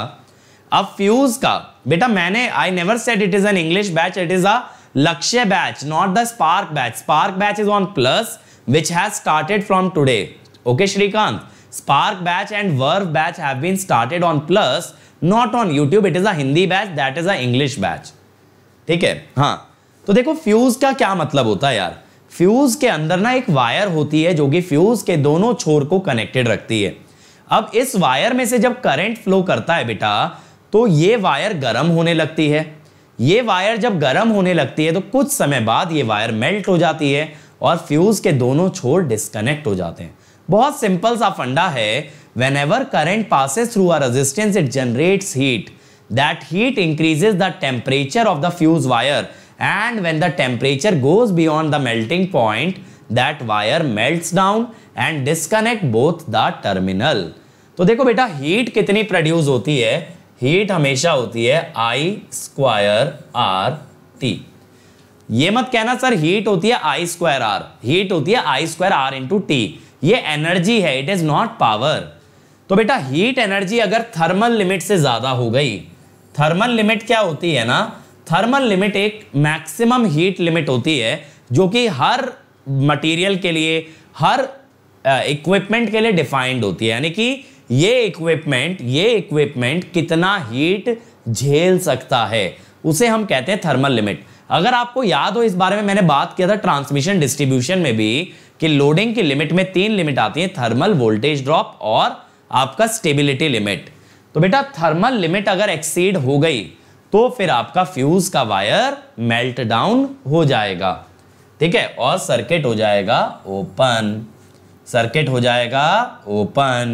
अब फ्यूज़ का बेटा मैंने I never set it is an English batch it is a Lakshya batch not the spark batch spark batch is on plus which has started from today okay Shrikant spark batch and verve batch have been started on Plus, not on YouTube. It is a Hindi batch, that is a English batch. ठीक है हाँ तो देखो fuse का क्या मतलब होता है यार फ्यूज के अंदर ना एक वायर होती है जो कि फ्यूज के दोनों छोर को कनेक्टेड रखती है अब इस वायर में से जब करंट फ्लो करता है बेटा तो ये वायर गर्म होने लगती है ये वायर जब गर्म होने लगती है तो कुछ समय बाद ये वायर मेल्ट हो जाती है और फ्यूज के दोनों छोर डिस्कनेक्ट हो जाते हैं बहुत सिंपल सा फंडा है whenever current passes through R resistance it generates heat that heat increases the temperature of the fuse wire and when the temperature goes beyond the melting point that wire melts down and disconnect both the terminal तो देखो बेटा heat कितनी produce होती है heat हमेशा होती है I square R T ये मत कहना सर हीट होती है आई स्क्वायर आर हीट होती है I square R into T ये एनर्जी है इट इज नॉट पावर तो बेटा हीट एनर्जी अगर थर्मल लिमिट से ज्यादा हो गई थर्मल लिमिट क्या होती है ना थर्मल लिमिट एक मैक्सिमम हीट लिमिट होती है जो कि हर मटेरियल के लिए हर इक्विपमेंट के लिए डिफाइंड होती है यानी कि ये इक्विपमेंट ये इक्विपमेंट कितना हीट झेल सकता है उसे हम कहते हैं थर्मल लिमिट अगर आपको याद हो इस बारे में मैंने बात किया था ट्रांसमिशन डिस्ट्रीब्यूशन में भी कि लोडिंग की लिमिट में तीन लिमिट आती है थर्मल वोल्टेज ड्रॉप और आपका स्टेबिलिटी लिमिट तो बेटा थर्मल लिमिट अगर एक्सीड हो गई तो फिर आपका फ्यूज का वायर मेल्ट डाउन हो जाएगा ठीक है और सर्किट हो जाएगा ओपन सर्किट हो जाएगा ओपन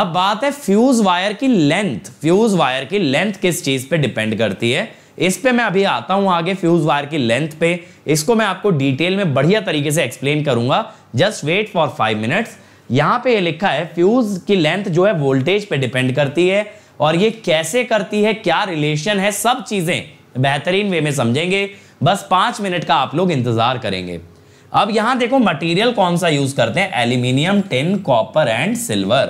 अब बात है फ्यूज वायर की लेंथ फ्यूज वायर की लेंथ किस चीज पे डिपेंड करती है इस पे मैं अभी आता हूं आगे फ्यूज वायर की लेंथ पे इसको मैं आपको डिटेल में बढ़िया तरीके से एक्सप्लेन करूंगा just wait for five minutes यहां पे ये लिखा है फ्यूज की लेंथ जो है वोल्टेज पे डिपेंड करती है और ये कैसे करती है क्या रिलेशन है सब चीज़ें बेहतरीन वे में समझेंगे बस पांच मिनट का आप लोग इंतज़ार करेंगे अब यहां देखो मटेरियल कौन सा यूज़ करते हैं aluminium tin copper and silver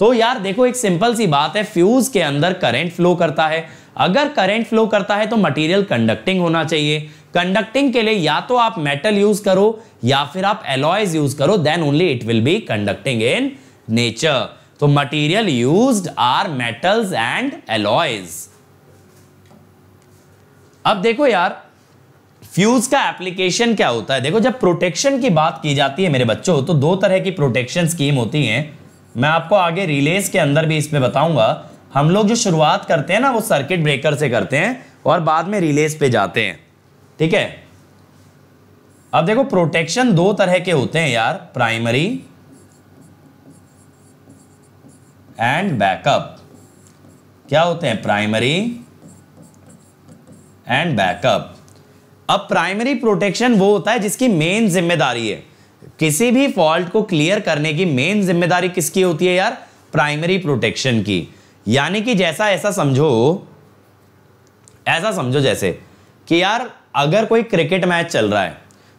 तो यार देखो एक सिंपल सी बात है फ्यूज़ के अंदर करंट फ्लो करता है अगर करंट फ्लो करता है तो मटेरियल कंडक्टिंग होना चाहिए कंडक्टिंग के लिए या तो आप मेटल यूज करो या फिर आप एलॉयज यूज करो then only it will be conducting in nature तो material used are metals and alloys अब देखो यार फ्यूज का एप्लीकेशन क्या होता है देखो जब प्रोटेक्शन की बात की जाती है मेरे बच्चों तो दो तरह की प्रोटेक्शन स्कीम होती हैं मैं आपको आगे रिलेज के अंदर भी इसमें बताऊंगा हम लोग जो शुरुआत करते हैं ना वो सर्किट ब्रेकर से करते हैं और बाद में रिलेज पे जाते हैं ठीक है अब देखो प्रोटेक्शन दो तरह के होते हैं यार प्राइमरी एंड बैकअप क्या होते हैं प्राइमरी एंड बैकअप अब प्राइमरी प्रोटेक्शन वो होता है जिसकी मेन जिम्मेदारी है किसी भी फॉल्ट को क्लियर करने की मेन जिम्मेदारी किसकी होती है यार प्राइमरी प्रोटेक्शन की यानी कि जैसा ऐसा समझो ऐसा समझो जैसे कि यार अगर कोई क्रिकेट मैच चल रहा है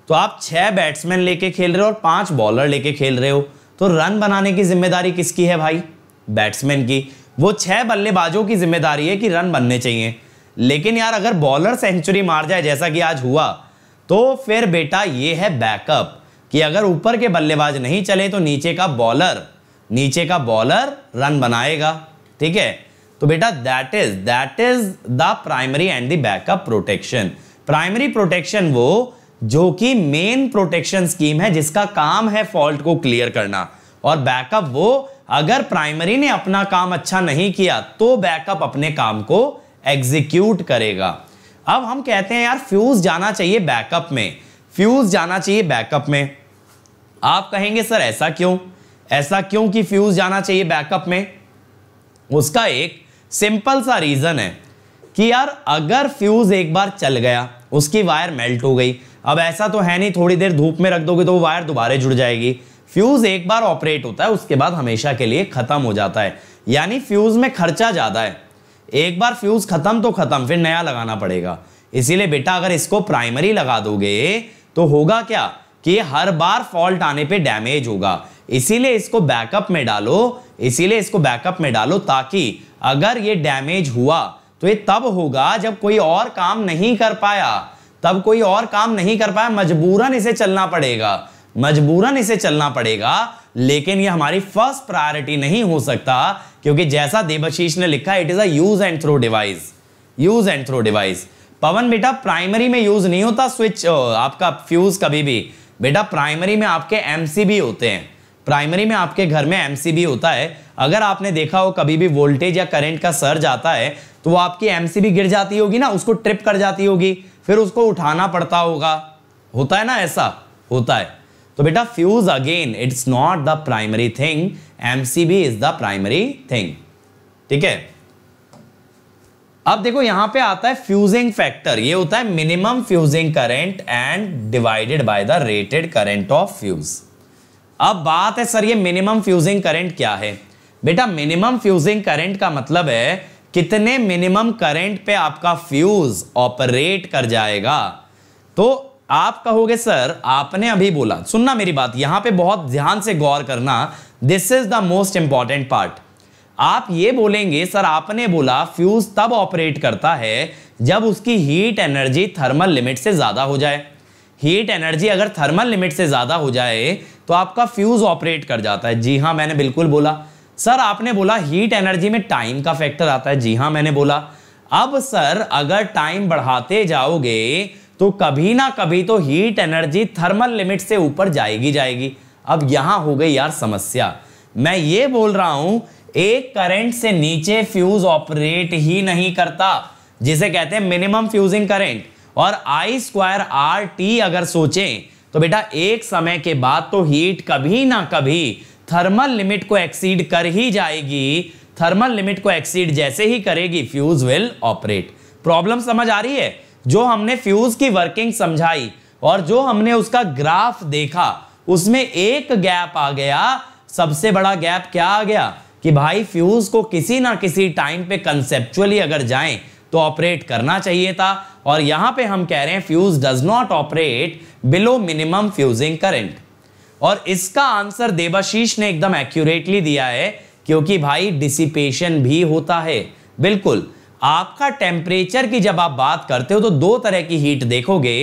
तो आप छह बैट्समैन लेके खेल रहे हो और पांच बॉलर लेके खेल रहे हो तो रन बनाने की जिम्मेदारी किसकी है भाई बैट्समैन की वो छह बल्लेबाजों की जिम्मेदारी है कि रन बनने चाहिए लेकिन यार अगर बॉलर सेंचुरी मार जाए जैसा कि आज हुआ तो फिर बेटा ये है बैकअप कि अगर ऊपर के बल्लेबाज नहीं चले तो नीचे का बॉलर नीचे का बॉलर रन बनाएगा ठीक है तो बेटा that is that is the primary and the backup protection primary protection वो जो कि मेन प्रोटेक्शन स्कीम है जिसका काम है फॉल्ट को क्लियर करना और बैकअप वो अगर प्राइमरी ने अपना काम अच्छा नहीं किया तो बैकअप अपने काम को एग्जीक्यूट करेगा अब हम कहते हैं यार फ्यूज जाना चाहिए बैकअप में फ्यूज जाना चाहिए बैकअप में आप कहेंगे सर ऐसा क्यों ऐसा क्यों कि फ्यूज जाना चाहिए बैकअप में उसका एक सिंपल सा रीजन है कि यार अगर फ्यूज एक बार चल गया उसकी वायर मेल्ट हो गई अब ऐसा तो है नहीं थोड़ी देर धूप में रख दोगे तो वो वायर दोबारा जुड़ जाएगी फ्यूज एक बार ऑपरेट होता है उसके बाद हमेशा के लिए खत्म हो जाता है यानी फ्यूज में खर्चा ज्यादा है एक बार फ्यूज खत्म तो खत्म फिर नया लगाना पड़ेगा इसीलिए बेटा अगर इसको प्राइमरी लगा दोगे तो होगा क्या कि हर बार फॉल्ट आने पे डैमेज होगा इसीलिए इसको बैकअप में डालो इसीलिए इसको बैकअप में डालो ताकि अगर ये डैमेज हुआ तो ये तब होगा जब कोई और काम नहीं कर पाया तब कोई और काम नहीं कर पाया मजबूरन इसे चलना पड़ेगा मजबूरन इसे चलना पड़ेगा लेकिन ये हमारी फर्स्ट प्रायोरिटी नहीं हो सकता क्योंकि जैसा देवशीष ने लिखा it is use and throw device use and throw device Pawan बेटा प्राइमरी में यूज नहीं होता स्विच आपका फ्यूज कभी भी बेटा प्राइमरी में आपके एम होते हैं प्राइमरी में आपके घर में एम होता है अगर आपने देखा हो कभी भी वोल्टेज या करंट का सर्ज आता है तो वो आपकी एम गिर जाती होगी ना उसको ट्रिप कर जाती होगी फिर उसको उठाना पड़ता होगा होता है ना ऐसा होता है तो बेटा fuse again it's not the primary thing MCB is the primary thing ठीक है अब देखो यहां पे आता है फ्यूजिंग फैक्टर ये होता है minimum fusing current and divided by the rated current of fuse अब बात है सर ये मिनिमम फ्यूजिंग करंट क्या है बेटा मिनिमम फ्यूजिंग करंट का मतलब है कितने मिनिमम करंट पे आपका फ्यूज ऑपरेट कर जाएगा तो आप कहोगे सर आपने अभी बोला सुनना मेरी बात यहां पे बहुत ध्यान से गौर करना this is the most important part आप ये बोलेंगे सर आपने बोला फ्यूज तब ऑपरेट करता है जब उसकी हीट एनर्जी थर्मल लिमिट से ज़्यादा हो जाए हीट एनर्जी अगर थर्मल लिमिट से ज़्यादा हो जाए तो आपका फ्यूज़ ऑपरेट कर जाता है जी हाँ मैंने बिल्कुल बोला सर आपने बोला हीट एनर्जी में टाइम का फैक्टर आता है जी हाँ मैंने बोला अब सर अगर टाइम बढ़ाते जाओगे तो कभी ना कभी तो हीट एनर्जी थर्मल लिमिट से ऊपर जाएगी जाएगी अब यहां हो गई यार समस्या मैं ये बोल रहा हूं एक करंट से नीचे फ्यूज ऑपरेट ही नहीं करता जिसे कहते हैं मिनिमम फ्यूजिंग करंट और आई स्क्वायर आर टी अगर सोचें तो बेटा एक समय के बाद तो हीट कभी ना कभी थर्मल लिमिट को एक्सीड कर ही जाएगी थर्मल लिमिट को एक्सीड जैसे ही करेगी फ्यूज विल ऑपरेट प्रॉब्लम समझ आ रही है जो हमने फ्यूज की वर्किंग समझाई और जो हमने उसका ग्राफ देखा उसमें एक गैप आ गया सबसे बड़ा गैप क्या आ गया कि भाई फ्यूज को किसी ना किसी टाइम पे कंसेप्चुअली अगर जाएं तो ऑपरेट करना चाहिए था और यहां पे हम कह रहे हैं fuse does not operate below minimum fusing current और इसका आंसर देवाशीष ने एकदम एक्यूरेटली दिया है क्योंकि भाई डिसिपेशन भी होता है बिल्कुल आपका टेम्परेचर की जब आप बात करते हो तो दो तरह की हीट देखोगे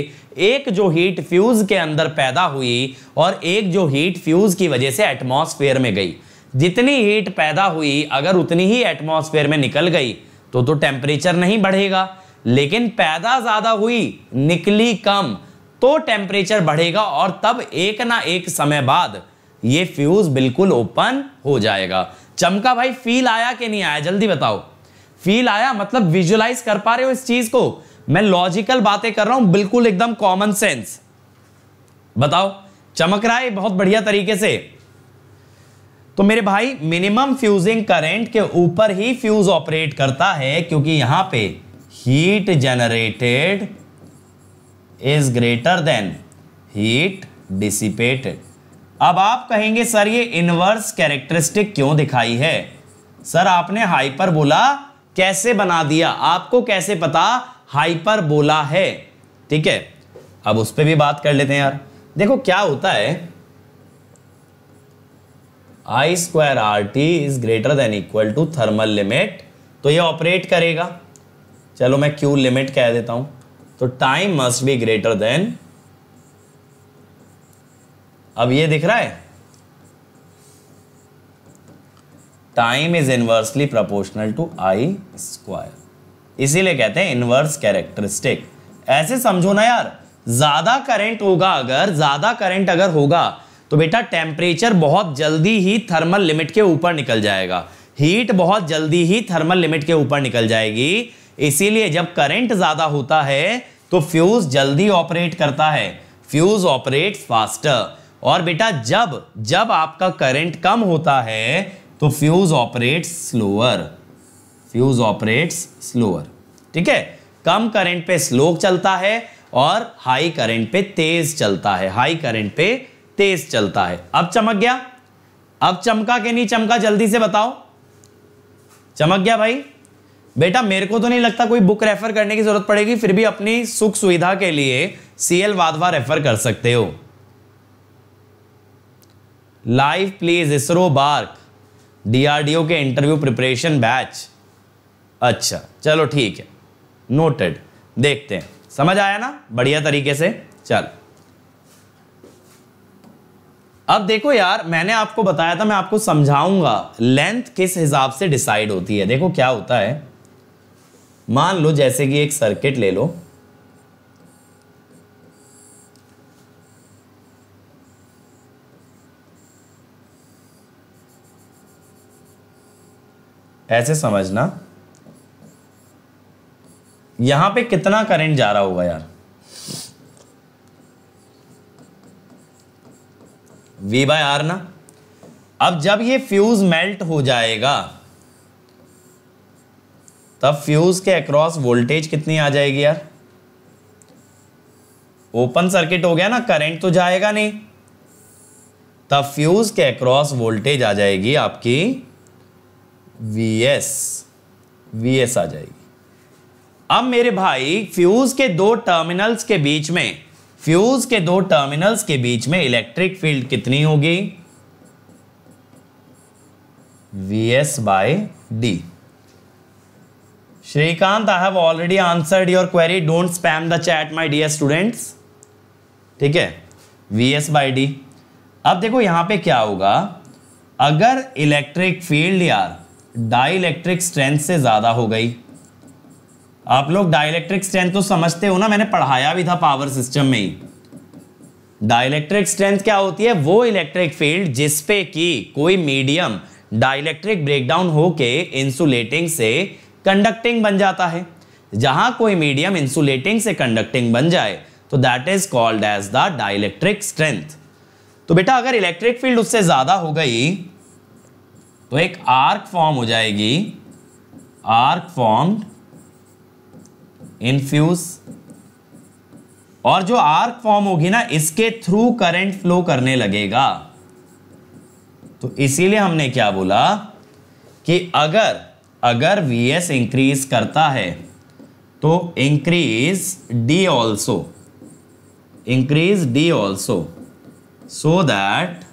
एक जो हीट फ्यूज के अंदर पैदा हुई और एक जो हीट फ्यूज की वजह से एटमॉस्फेयर में गई जितनी हीट पैदा हुई अगर उतनी ही एटमॉस्फेयर में निकल गई तो तो टेम्परेचर नहीं बढ़ेगा लेकिन पैदा ज़्यादा हुई निकली कम तो टेम्परेचर बढ़ेगा और तब एक ना एक समय बाद ये फ्यूज़ बिल्कुल ओपन हो जाएगा चमका भाई फील आया कि नहीं आया जल्दी बताओ फील आया मतलब विजुअलाइज कर पा रहे हो इस चीज को मैं लॉजिकल बातें कर रहा हूं बिल्कुल एकदम कॉमन सेंस बताओ चमक रहा है बहुत बढ़िया तरीके से तो मेरे भाई मिनिमम फ्यूजिंग करंट के ऊपर ही फ्यूज ऑपरेट करता है क्योंकि यहां पे heat generated is greater than heat dissipated अब आप कहेंगे सर ये इनवर्स कैरेक्टरिस्टिक क्यों दिखाई है सर आपने हाइपर बोला कैसे बना दिया आपको कैसे पता हाइपरबोला है ठीक है अब उस पर भी बात कर लेते हैं यार देखो क्या होता है I square R T is greater than equal to thermal limit तो ये ऑपरेट करेगा चलो मैं क्यू लिमिट कह देता हूं तो time must be greater than अब ये दिख रहा है time is inversely proportional to I square इसीलिए कहते हैं इनवर्स कैरेक्टरिस्टिक ऐसे समझो ना यार ज्यादा करंट होगा अगर ज्यादा करंट अगर होगा तो बेटा टेम्परेचर बहुत जल्दी ही थर्मल लिमिट के ऊपर निकल जाएगा हीट बहुत जल्दी ही थर्मल लिमिट के ऊपर निकल जाएगी इसीलिए जब करंट ज्यादा होता है तो फ्यूज जल्दी ऑपरेट करता है फ्यूज ऑपरेट फास्टर और बेटा जब जब आपका करंट कम होता है तो fuse operate slower fuse operates slower ठीक है कम करंट पे स्लो चलता है और हाई करंट पे तेज चलता है हाई करंट पे तेज चलता है अब चमक गया अब चमका के नहीं चमका जल्दी से बताओ चमक गया भाई बेटा मेरे को तो नहीं लगता कोई बुक रेफर करने की जरूरत पड़ेगी फिर भी अपनी सुख सुविधा के लिए सीएल वाधवा रेफर कर सकते हो live please ISRO BARC DRDO के इंटरव्यू प्रिपरेशन बैच अच्छा चलो ठीक है नोटेड देखते हैं समझ आया ना बढ़िया तरीके से चल अब देखो यार मैंने आपको बताया था मैं आपको समझाऊंगा लेंथ किस हिसाब से डिसाइड होती है देखो क्या होता है मान लो जैसे कि एक सर्किट ले लो ऐसे समझना यहां पे कितना करंट जा रहा होगा यार V बाय आर ना अब जब ये फ्यूज मेल्ट हो जाएगा तब फ्यूज के अक्रॉस वोल्टेज कितनी आ जाएगी यार ओपन सर्किट हो गया ना करंट तो जाएगा नहीं तब फ्यूज के अक्रॉस वोल्टेज आ जाएगी आपकी वी एस वी एस आ जाएगी अब मेरे भाई फ्यूज के दो टर्मिनल्स के बीच में फ्यूज के दो टर्मिनल्स के बीच में इलेक्ट्रिक फील्ड कितनी होगी V S by D Srikanth I have already answered your query don't spam the chat my dear students ठीक है वी एस बाय डी अब देखो यहां पे क्या होगा अगर इलेक्ट्रिक फील्ड यार डाइलेक्ट्रिक स्ट्रेंथ से ज़्यादा हो गई आप लोग डाइलेक्ट्रिक स्ट्रेंथ तो समझते हो ना मैंने पढ़ाया भी था पावर सिस्टम में ही डाइलेक्ट्रिक स्ट्रेंथ क्या होती है वो इलेक्ट्रिक फील्ड जिसपे कि कोई मीडियम डाइलेक्ट्रिक ब्रेकडाउन होके इंसुलेटिंग से कंडक्टिंग बन जाता है जहां कोई मीडियम इंसुलेटिंग से कंडक्टिंग बन जाए तो that is called as the dielectric strength तो बेटा अगर इलेक्ट्रिक फील्ड उससे ज्यादा हो गई तो एक आर्क फॉर्म हो जाएगी आर्क फॉर्म्ड इनफ्यूज और जो आर्क फॉर्म होगी ना इसके थ्रू करंट फ्लो करने लगेगा तो इसीलिए हमने क्या बोला कि अगर अगर वी एस इंक्रीज करता है तो increase D also increase D also so that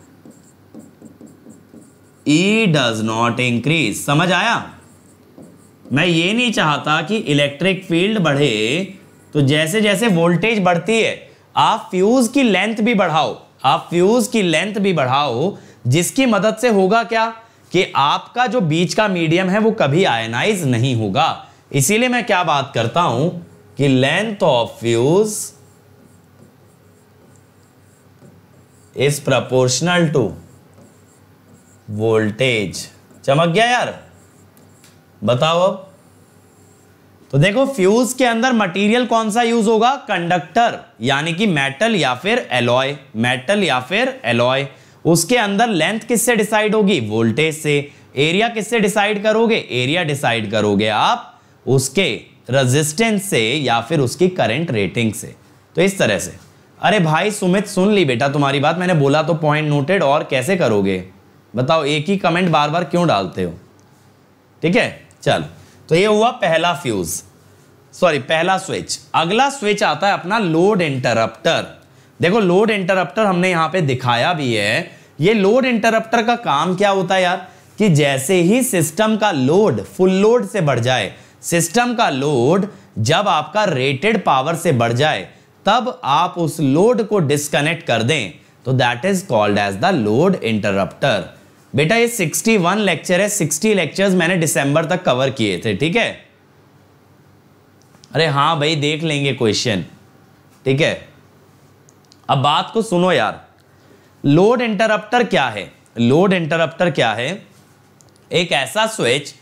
E does not increase समझ आया मैं ये नहीं चाहता कि इलेक्ट्रिक फील्ड बढ़े तो जैसे जैसे वोल्टेज बढ़ती है आप फ्यूज की लेंथ भी बढ़ाओ आप फ्यूज की लेंथ भी बढ़ाओ जिसकी मदद से होगा क्या कि आपका जो बीच का मीडियम है वो कभी आयनाइज नहीं होगा इसीलिए मैं क्या बात करता हूं कि length of fuse is proportional to voltage चमक गया यार बताओ अब तो देखो फ्यूज के अंदर मटेरियल कौन सा यूज होगा कंडक्टर यानी कि मेटल या फिर एलॉय मेटल या फिर एलॉय उसके अंदर लेंथ किससे डिसाइड होगी वोल्टेज से एरिया किससे डिसाइड करोगे एरिया डिसाइड करोगे आप उसके रेजिस्टेंस से या फिर उसकी करंट रेटिंग से तो इस तरह से अरे भाई सुमित सुन ली बेटा तुम्हारी बात मैंने बोला तो पॉइंट नोटेड और कैसे करोगे बताओ एक ही कमेंट बार बार क्यों डालते हो ठीक है चल तो ये हुआ पहला फ्यूज सॉरी पहला स्विच अगला स्विच आता है अपना लोड इंटरप्टर देखो लोड इंटरप्टर हमने यहाँ पे दिखाया भी है ये लोड इंटरप्टर का काम क्या होता है यार कि जैसे ही सिस्टम का लोड फुल लोड से बढ़ जाए सिस्टम का लोड जब आपका रेटेड पावर से बढ़ जाए तब आप उस लोड को डिस्कनेक्ट कर दें तो that is called as the load interrupter बेटा ये 61 लेक्चर है 60 लेक्चर्स मैंने दिसंबर तक कवर किए थे ठीक है अरे हाँ भाई देख लेंगे क्वेश्चन ठीक है अब बात को सुनो यार लोड इंटरप्टर क्या है लोड इंटरप्टर क्या है एक ऐसा switch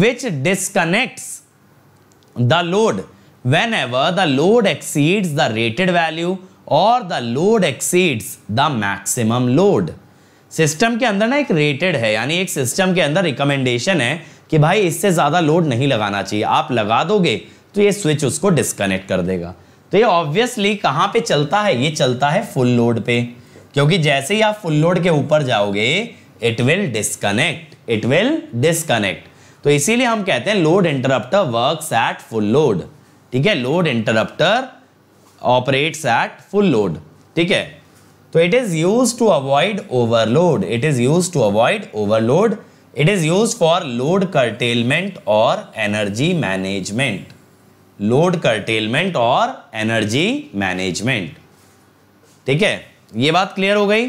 which disconnects the load whenever the load exceeds the rated value और the load exceeds the maximum load system के अंदर ना एक रेटेड है यानी एक सिस्टम के अंदर रिकमेंडेशन है कि भाई इससे ज़्यादा लोड नहीं लगाना चाहिए आप लगा दोगे तो ये स्विच उसको डिस्कनेक्ट कर देगा तो ये ऑब्वियसली कहाँ पे चलता है ये चलता है फुल लोड पे क्योंकि जैसे ही आप फुल लोड के ऊपर जाओगे it will disconnect it will disconnect तो इसीलिए हम कहते हैं load interrupter work at full load ठीक है load interrupter operates at full load ठीक है तो it is use to avoid overload it is use to avoid overload it is use for load curtailment और एनर्जी मैनेजमेंट लोड कर्टेलमेंट और energy management ठीक है ये बात क्लियर हो गई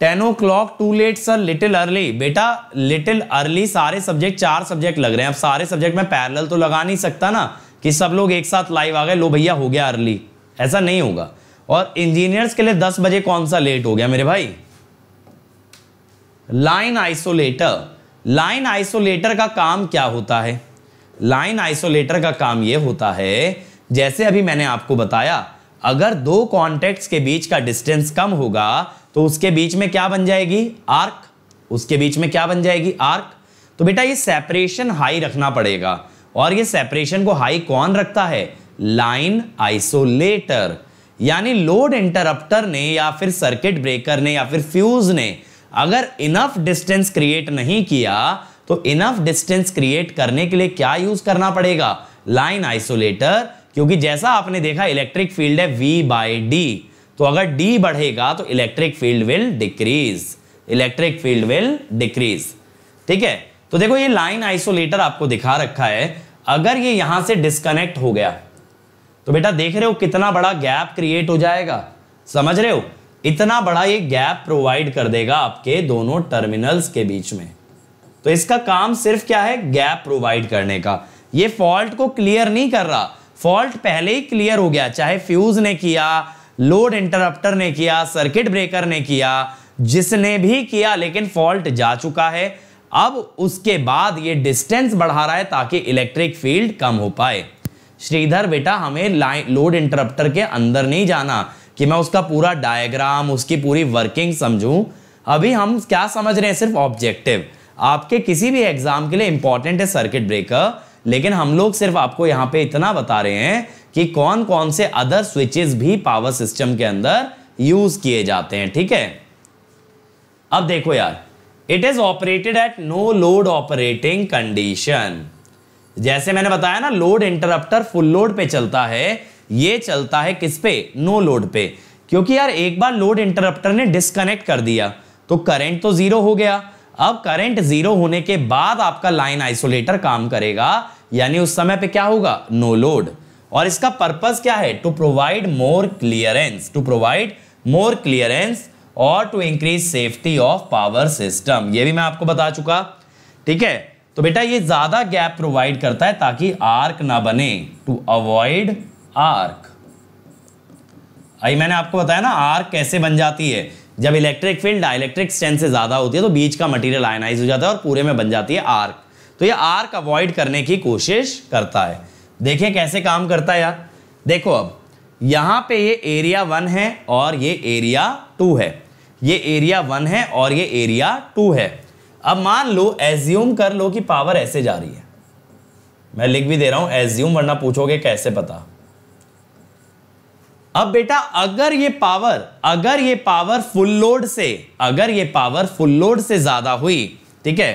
ten o'clock too late sir little early बेटा little early सारे सब्जेक्ट चार सब्जेक्ट लग रहे हैं अब सारे सब्जेक्ट में पैरेलल तो लगा नहीं सकता ना कि सब लोग एक साथ लाइव आ गए लो भैया हो गया अर्ली ऐसा नहीं होगा और इंजीनियर्स के लिए दस बजे कौन सा लेट हो गया मेरे भाई लाइन आइसोलेटर लाइन आइसोलेटर का काम क्या होता है लाइन आइसोलेटर का काम यह होता है जैसे अभी मैंने आपको बताया अगर दो कॉन्टेक्ट के बीच का डिस्टेंस कम होगा तो उसके बीच में क्या बन जाएगी आर्क उसके बीच में क्या बन जाएगी आर्क तो बेटा ये सेपरेशन हाई रखना पड़ेगा और ये सेपरेशन को हाई कौन रखता है लाइन आइसोलेटर यानी लोड इंटरप्टर ने या फिर सर्किट ब्रेकर ने या फिर फ्यूज ने अगर इनफ डिस्टेंस क्रिएट नहीं किया तो इनफ डिस्टेंस क्रिएट करने के लिए क्या यूज करना पड़ेगा लाइन आइसोलेटर क्योंकि जैसा आपने देखा इलेक्ट्रिक फील्ड है वी बाई डी तो अगर डी बढ़ेगा तो electric field will decrease electric field will decrease ठीक है तो देखो ये लाइन आइसोलेटर आपको दिखा रखा है अगर ये यहां से डिस्कनेक्ट हो गया तो बेटा देख रहे हो कितना बड़ा गैप क्रिएट हो जाएगा समझ रहे हो इतना बड़ा ये गैप प्रोवाइड कर देगा आपके दोनों टर्मिनल्स के बीच में तो इसका काम सिर्फ क्या है गैप प्रोवाइड करने का ये फॉल्ट को क्लियर नहीं कर रहा फॉल्ट पहले ही क्लियर हो गया चाहे फ्यूज ने किया लोड इंटरप्टर ने किया सर्किट ब्रेकर ने किया जिसने भी किया लेकिन फॉल्ट जा चुका है अब उसके बाद ये डिस्टेंस बढ़ा रहा है ताकि इलेक्ट्रिक फील्ड कम हो पाए श्रीधर बेटा हमें लोड इंटरप्टर के अंदर नहीं जाना कि मैं उसका पूरा डायग्राम उसकी पूरी वर्किंग समझूं अभी हम क्या समझ रहे हैं सिर्फ ऑब्जेक्टिव आपके किसी भी एग्जाम के लिए इंपॉर्टेंट है सर्किट ब्रेकर लेकिन हम लोग सिर्फ आपको यहाँ पे इतना बता रहे हैं कि कौन कौन से अदर स्विचेस भी पावर सिस्टम के अंदर यूज किए जाते हैं ठीक है अब देखो यार it is operated at no load operating condition जैसे मैंने बताया ना लोड इंटरप्टर फुल लोड पे चलता है ये चलता है किस पे नो लोड पे क्योंकि यार एक बार लोड इंटरप्टर ने डिसकनेक्ट कर दिया तो करंट तो जीरो हो गया अब करंट जीरो होने के बाद आपका लाइन आइसोलेटर काम करेगा यानी उस समय पे क्या होगा नो लोड और इसका पर्पस क्या है to provide more clearance to provide more clearance और to increase safety of power system ये भी मैं आपको बता चुका ठीक है तो बेटा ये ज़्यादा गैप प्रोवाइड करता है ताकि आर्क ना बने टू अवॉइड आर्क आई मैंने आपको बताया ना आर्क कैसे बन जाती है जब इलेक्ट्रिक फील्ड डायलेक्ट्रिक स्ट्रेंथ से ज़्यादा होती है तो बीच का मटेरियल आयनाइज हो जाता है और पूरे में बन जाती है आर्क तो ये आर्क अवॉइड करने की कोशिश करता है देखें कैसे काम करता है यार देखो अब यहाँ पे ये एरिया वन है और ये एरिया टू है ये एरिया वन है और ये एरिया टू है अब मान लो एज्यूम कर लो कि पावर ऐसे जा रही है मैं लिख भी दे रहा हूं एज्यूम वरना पूछोगे कैसे पता अब बेटा अगर ये पावर अगर ये पावर फुल लोड से अगर ये पावर फुल लोड से ज्यादा हुई ठीक है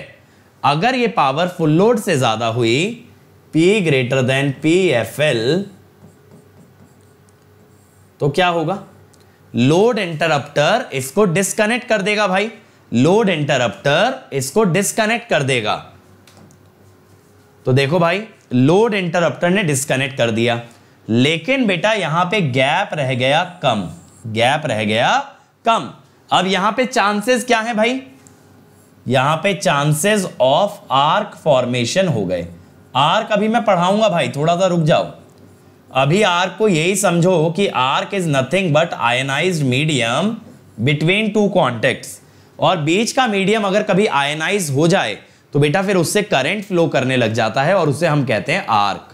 अगर ये पावर फुल लोड से ज्यादा हुई P greater than P F L तो क्या होगा लोड इंटरप्टर इसको डिस्कनेक्ट कर देगा भाई लोड इंटरप्टर इसको डिस्कनेक्ट कर देगा तो देखो भाई लोड इंटरप्टर ने डिस्कनेक्ट कर दिया लेकिन बेटा यहां पे गैप रह गया कम गैप रह गया कम अब यहां पे चांसेस क्या है भाई यहां पे चांसेस ऑफ आर्क फॉर्मेशन हो गए आर्क अभी मैं पढ़ाऊंगा भाई थोड़ा सा रुक जाओ अभी आर्क को यही समझो कि arc is nothing but ionize medium between two contacts और बीच का मीडियम अगर कभी आयनाइज हो जाए तो बेटा फिर उससे करंट फ्लो करने लग जाता है और उसे हम कहते हैं आर्क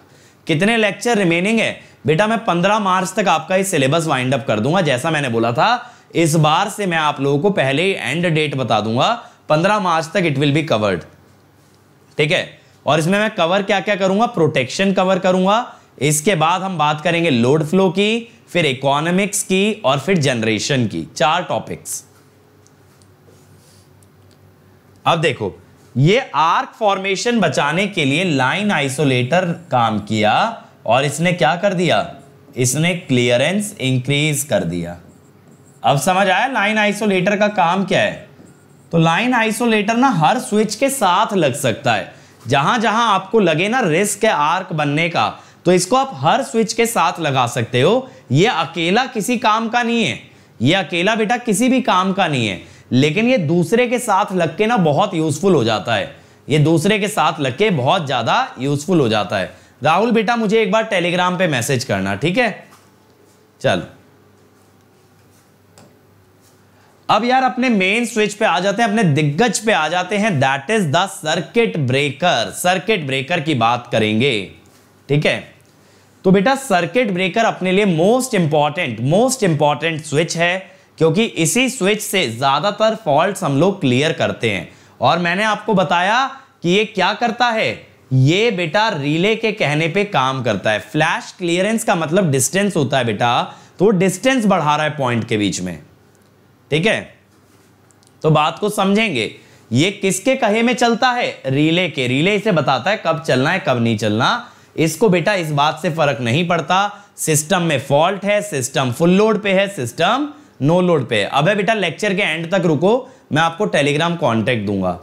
कितने लेक्चर रिमेनिंग है बेटा मैं 15 मार्च तक आपका ये सिलेबस वाइंड अप कर दूंगा जैसा मैंने बोला था इस बार से मैं आप लोगों को पहले ही एंड डेट बता दूंगा 15 मार्च तक इट विल बी कवर्ड ठीक है और इसमें मैं कवर क्या क्या करूंगा प्रोटेक्शन कवर करूंगा इसके बाद हम बात करेंगे लोड फ्लो की फिर इकोनॉमिक्स की और फिर जनरेशन की चार टॉपिक्स अब देखो ये आर्क फॉर्मेशन बचाने के लिए लाइन आइसोलेटर काम किया और इसने क्या कर दिया इसने क्लियरेंस इंक्रीज कर दिया अब समझ आया लाइन आइसोलेटर का काम क्या है तो लाइन आइसोलेटर ना हर स्विच के साथ लग सकता है जहां जहां आपको लगे ना रिस्क है आर्क बनने का तो इसको आप हर स्विच के साथ लगा सकते हो ये अकेला किसी काम का नहीं है ये अकेला बेटा किसी भी काम का नहीं है लेकिन ये दूसरे के साथ लग के ना बहुत यूज़फुल हो जाता है ये दूसरे के साथ लग के बहुत ज़्यादा यूज़फुल हो जाता है राहुल बेटा मुझे एक बार टेलीग्राम पे मैसेज करना ठीक है चलो अब यार अपने मेन स्विच पे आ जाते हैं अपने दिग्गज पे आ जाते हैं that is the circuit breaker circuit breaker की बात करेंगे ठीक है तो बेटा सर्किट ब्रेकर अपने लिए most important most important switch है क्योंकि इसी स्विच से ज़्यादातर फॉल्ट हम लोग क्लियर करते हैं और मैंने आपको बताया कि ये क्या करता है ये बेटा रिले के कहने पे काम करता है फ्लैश क्लियरेंस का मतलब डिस्टेंस होता है बेटा तो डिस्टेंस बढ़ा रहा है पॉइंट के बीच में ठीक है तो बात को समझेंगे ये किसके कहे में चलता है रिले के रिले इसे बताता है कब चलना है कब नहीं चलना इसको बेटा इस बात से फर्क नहीं पड़ता सिस्टम में फॉल्ट है सिस्टम फुल लोड पे है सिस्टम नो लोड पे है अब है बेटा लेक्चर के एंड तक रुको मैं आपको टेलीग्राम कॉन्टैक्ट दूंगा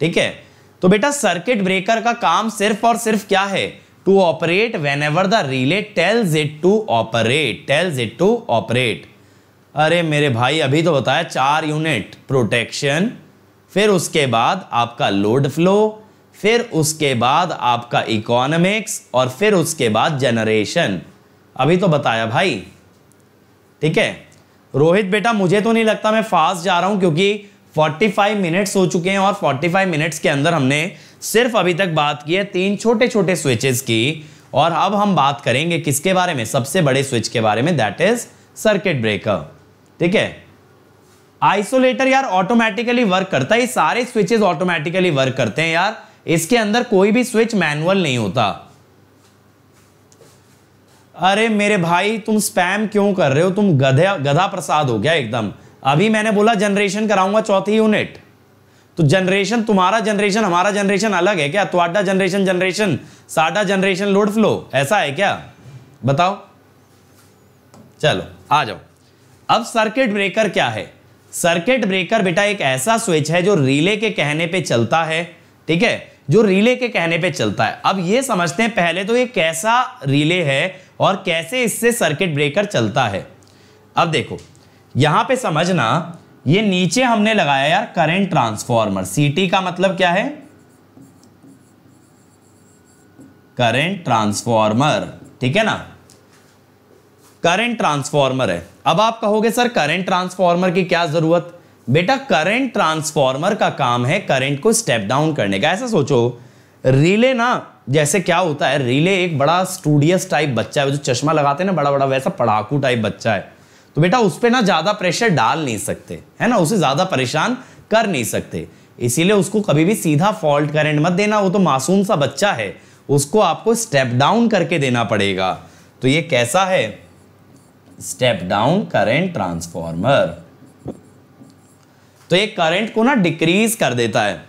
ठीक है तो बेटा सर्किट ब्रेकर का काम सिर्फ और सिर्फ क्या है to operate whenever the relay tells it to operate tells it to operate अरे मेरे भाई अभी तो बताया चार यूनिट प्रोटेक्शन फिर उसके बाद आपका लोड फ्लो फिर उसके बाद आपका इकोनॉमिक्स और फिर उसके बाद जनरेशन अभी तो बताया भाई ठीक है रोहित बेटा मुझे तो नहीं लगता मैं फास्ट जा रहा हूँ क्योंकि 45 मिनट्स हो चुके हैं और 45 मिनट्स के अंदर हमने सिर्फ अभी तक बात की है तीन छोटे छोटे स्विचेस की और अब हम बात करेंगे किसके बारे में सबसे बड़े स्विच के बारे में दैट इज सर्किट ब्रेकर ठीक है आइसोलेटर यार ऑटोमेटिकली वर्क करता है ये सारे स्विचेस ऑटोमेटिकली वर्क करते हैं यार इसके अंदर कोई भी स्विच मैनुअल नहीं होता अरे मेरे भाई तुम स्पैम क्यों कर रहे हो तुम गधे गधा प्रसाद हो गया एकदम अभी मैंने बोला जनरेशन कराऊंगा चौथी यूनिट तो जनरेशन तुम्हारा जनरेशन हमारा जनरेशन अलग है क्या तुआडा जनरेशन जनरेशन साडा जनरेशन लोड फ्लो ऐसा है क्या बताओ चलो आ जाओ अब सर्किट ब्रेकर क्या है सर्किट ब्रेकर बेटा एक ऐसा स्विच है जो रिले के कहने पे चलता है ठीक है जो रिले के कहने पे चलता है अब ये समझते हैं पहले तो ये कैसा रिले है और कैसे इससे सर्किट ब्रेकर चलता है अब देखो यहाँ पे समझना ये नीचे हमने लगाया यार करंट ट्रांसफॉर्मर सीटी का मतलब क्या है करंट ट्रांसफॉर्मर ठीक है ना करंट ट्रांसफॉर्मर है अब आप कहोगे सर करंट ट्रांसफॉर्मर की क्या जरूरत बेटा करंट ट्रांसफॉर्मर का काम है करंट को स्टेप डाउन करने का ऐसा सोचो रिले ना जैसे क्या होता है रिले एक बड़ा स्टूडियस टाइप बच्चा है जो चश्मा लगाते हैं ना बड़ा बड़ा वैसा पढ़ाकू टाइप बच्चा है तो बेटा उस पर ना ज़्यादा प्रेशर डाल नहीं सकते है ना उसे ज़्यादा परेशान कर नहीं सकते इसीलिए उसको कभी भी सीधा फॉल्ट करंट मत देना वो तो मासूम सा बच्चा है उसको आपको स्टेप डाउन करके देना पड़ेगा तो ये कैसा है स्टेप डाउन करंट ट्रांसफॉर्मर तो ये करंट को ना डिक्रीज कर देता है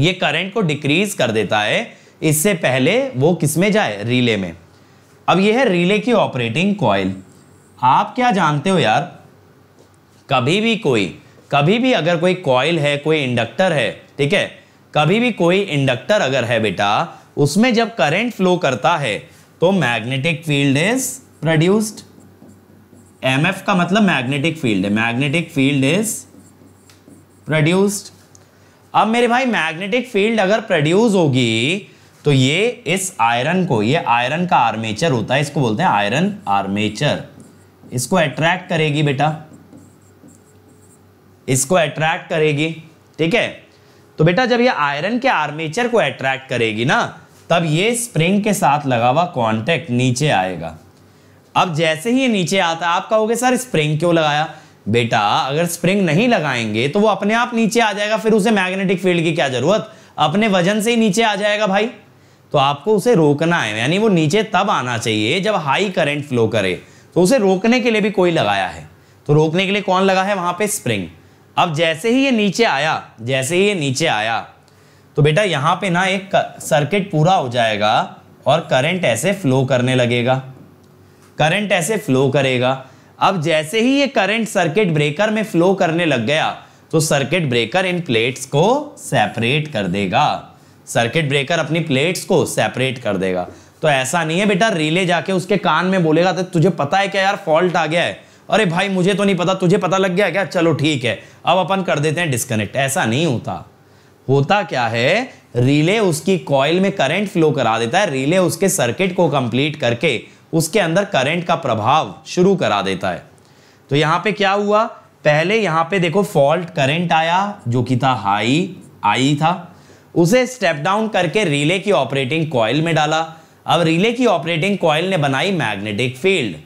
ये करंट को डिक्रीज कर देता है इससे पहले वो किस में जाए रिले में अब ये है रिले की ऑपरेटिंग कॉयल आप क्या जानते हो यार कभी भी कोई कभी भी अगर कोई कॉयल है कोई इंडक्टर है ठीक है कभी भी कोई इंडक्टर अगर है बेटा उसमें जब करंट फ्लो करता है तो magnetic field is produced MF का मतलब मैग्नेटिक फील्ड है मैग्नेटिक फील्ड इज प्रोड्यूस्ड अब मेरे भाई मैग्नेटिक फील्ड अगर प्रोड्यूस होगी तो ये इस आयरन को ये आयरन का आर्मेचर होता है इसको बोलते हैं आयरन आर्मेचर इसको अट्रैक्ट करेगी बेटा इसको अट्रैक्ट करेगी ठीक है तो बेटा जब ये आयरन के आर्मेचर को अट्रैक्ट करेगी ना तब ये स्प्रिंग के साथ लगा हुआ कॉन्टैक्ट नीचे आएगा अब जैसे ही ये नीचे आता है आप कहोगे सर स्प्रिंग क्यों लगाया बेटा अगर स्प्रिंग नहीं लगाएंगे तो वो अपने आप नीचे आ जाएगा फिर उसे मैग्नेटिक फील्ड की क्या जरूरत अपने वजन से ही नीचे आ जाएगा भाई तो आपको उसे रोकना है यानी वो नीचे तब आना चाहिए जब हाई करंट फ्लो करे तो उसे रोकने के लिए भी कोई लगाया है तो रोकने के लिए कौन लगा है वहां पे स्प्रिंग अब जैसे ही ये नीचे आया जैसे ही ये नीचे आया तो बेटा यहाँ पे ना एक सर्किट पूरा हो जाएगा और करंट ऐसे फ्लो करने लगेगा करंट ऐसे फ्लो करेगा अब जैसे ही ये करंट सर्किट ब्रेकर में फ्लो करने लग गया तो सर्किट ब्रेकर इन प्लेट्स को सेपरेट कर देगा सर्किट ब्रेकर अपनी प्लेट्स को सेपरेट कर देगा तो ऐसा नहीं है बेटा रिले जाके उसके कान में बोलेगा तो तुझे पता है क्या यार फॉल्ट आ गया है अरे भाई मुझे तो नहीं पता तुझे पता लग गया क्या चलो ठीक है अब अपन कर देते हैं डिस्कनेक्ट ऐसा नहीं होता होता क्या है रिले उसकी कॉइल में करंट फ्लो करा देता है रिले उसके सर्किट को कंप्लीट करके उसके अंदर करंट का प्रभाव शुरू करा देता है तो यहाँ पे क्या हुआ पहले यहाँ पे देखो फॉल्ट करंट आया जो कि था हाई आई था उसे स्टेप डाउन करके रिले की ऑपरेटिंग कॉयल में डाला अब रिले की ऑपरेटिंग कॉयल ने बनाई मैग्नेटिक फील्ड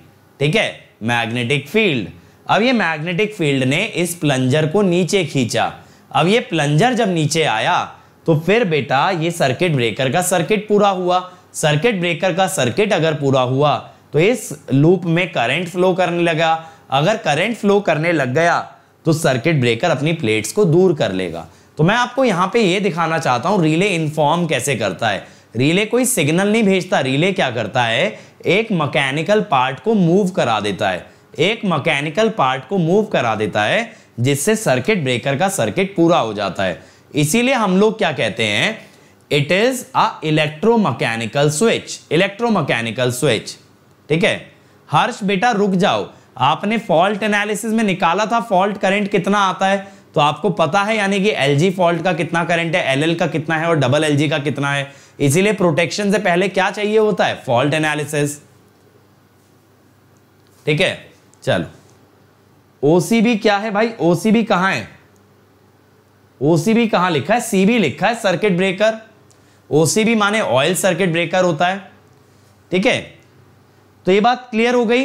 ठीक है मैग्नेटिक फील्ड अब ये मैग्नेटिक फील्ड ने इस प्लंजर को नीचे खींचा अब ये प्लंजर जब नीचे आया तो फिर बेटा ये सर्किट ब्रेकर का सर्किट पूरा हुआ सर्किट ब्रेकर का सर्किट अगर पूरा हुआ तो इस लूप में करंट फ्लो करने लगा अगर करंट फ्लो करने लग गया तो सर्किट ब्रेकर अपनी प्लेट्स को दूर कर लेगा तो मैं आपको यहाँ पे ये दिखाना चाहता हूँ रिले इन्फॉर्म कैसे करता है रिले कोई सिग्नल नहीं भेजता रिले क्या करता है एक मकैनिकल पार्ट को मूव करा देता है एक मकैनिकल पार्ट को मूव करा देता है जिससे सर्किट ब्रेकर का सर्किट पूरा हो जाता है इसीलिए हम लोग क्या कहते हैं it is a electromechanical switch electromechanical switch ठीक है हर्ष बेटा रुक जाओ आपने फॉल्ट एनालिसिस में निकाला था फॉल्ट करंट कितना आता है तो आपको पता है यानी कि एल फॉल्ट का कितना करंट है एल का कितना है और डबल एल का कितना है इसीलिए प्रोटेक्शन से पहले क्या चाहिए होता है फॉल्ट एनालिसिस ठीक है चलो ओसीबी क्या है भाई ओसीबी कहां है ओसीबी कहां लिखा है सीबी लिखा है सर्किट ब्रेकर ओसीबी माने ऑयल सर्किट ब्रेकर होता है ठीक है तो ये बात क्लियर हो गई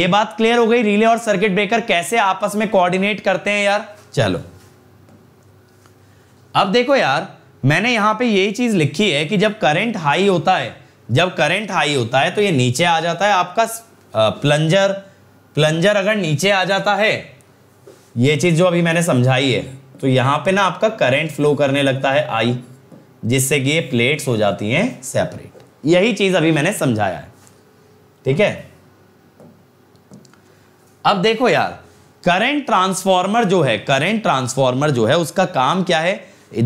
ये बात क्लियर हो गई रिले और सर्किट ब्रेकर कैसे आपस में कोऑर्डिनेट करते हैं यार चलो अब देखो यार मैंने यहां पे यही चीज लिखी है कि जब करंट हाई होता है जब करंट हाई होता है तो ये नीचे आ जाता है आपका प्लंजर प्लंजर अगर नीचे आ जाता है ये चीज जो अभी मैंने समझाई है तो यहां पे ना आपका करंट फ्लो करने लगता है आई जिससे कि ये प्लेट्स हो जाती हैं सेपरेट यही चीज अभी मैंने समझाया है ठीक है अब देखो यार करंट ट्रांसफॉर्मर जो है करंट ट्रांसफॉर्मर जो है उसका काम क्या है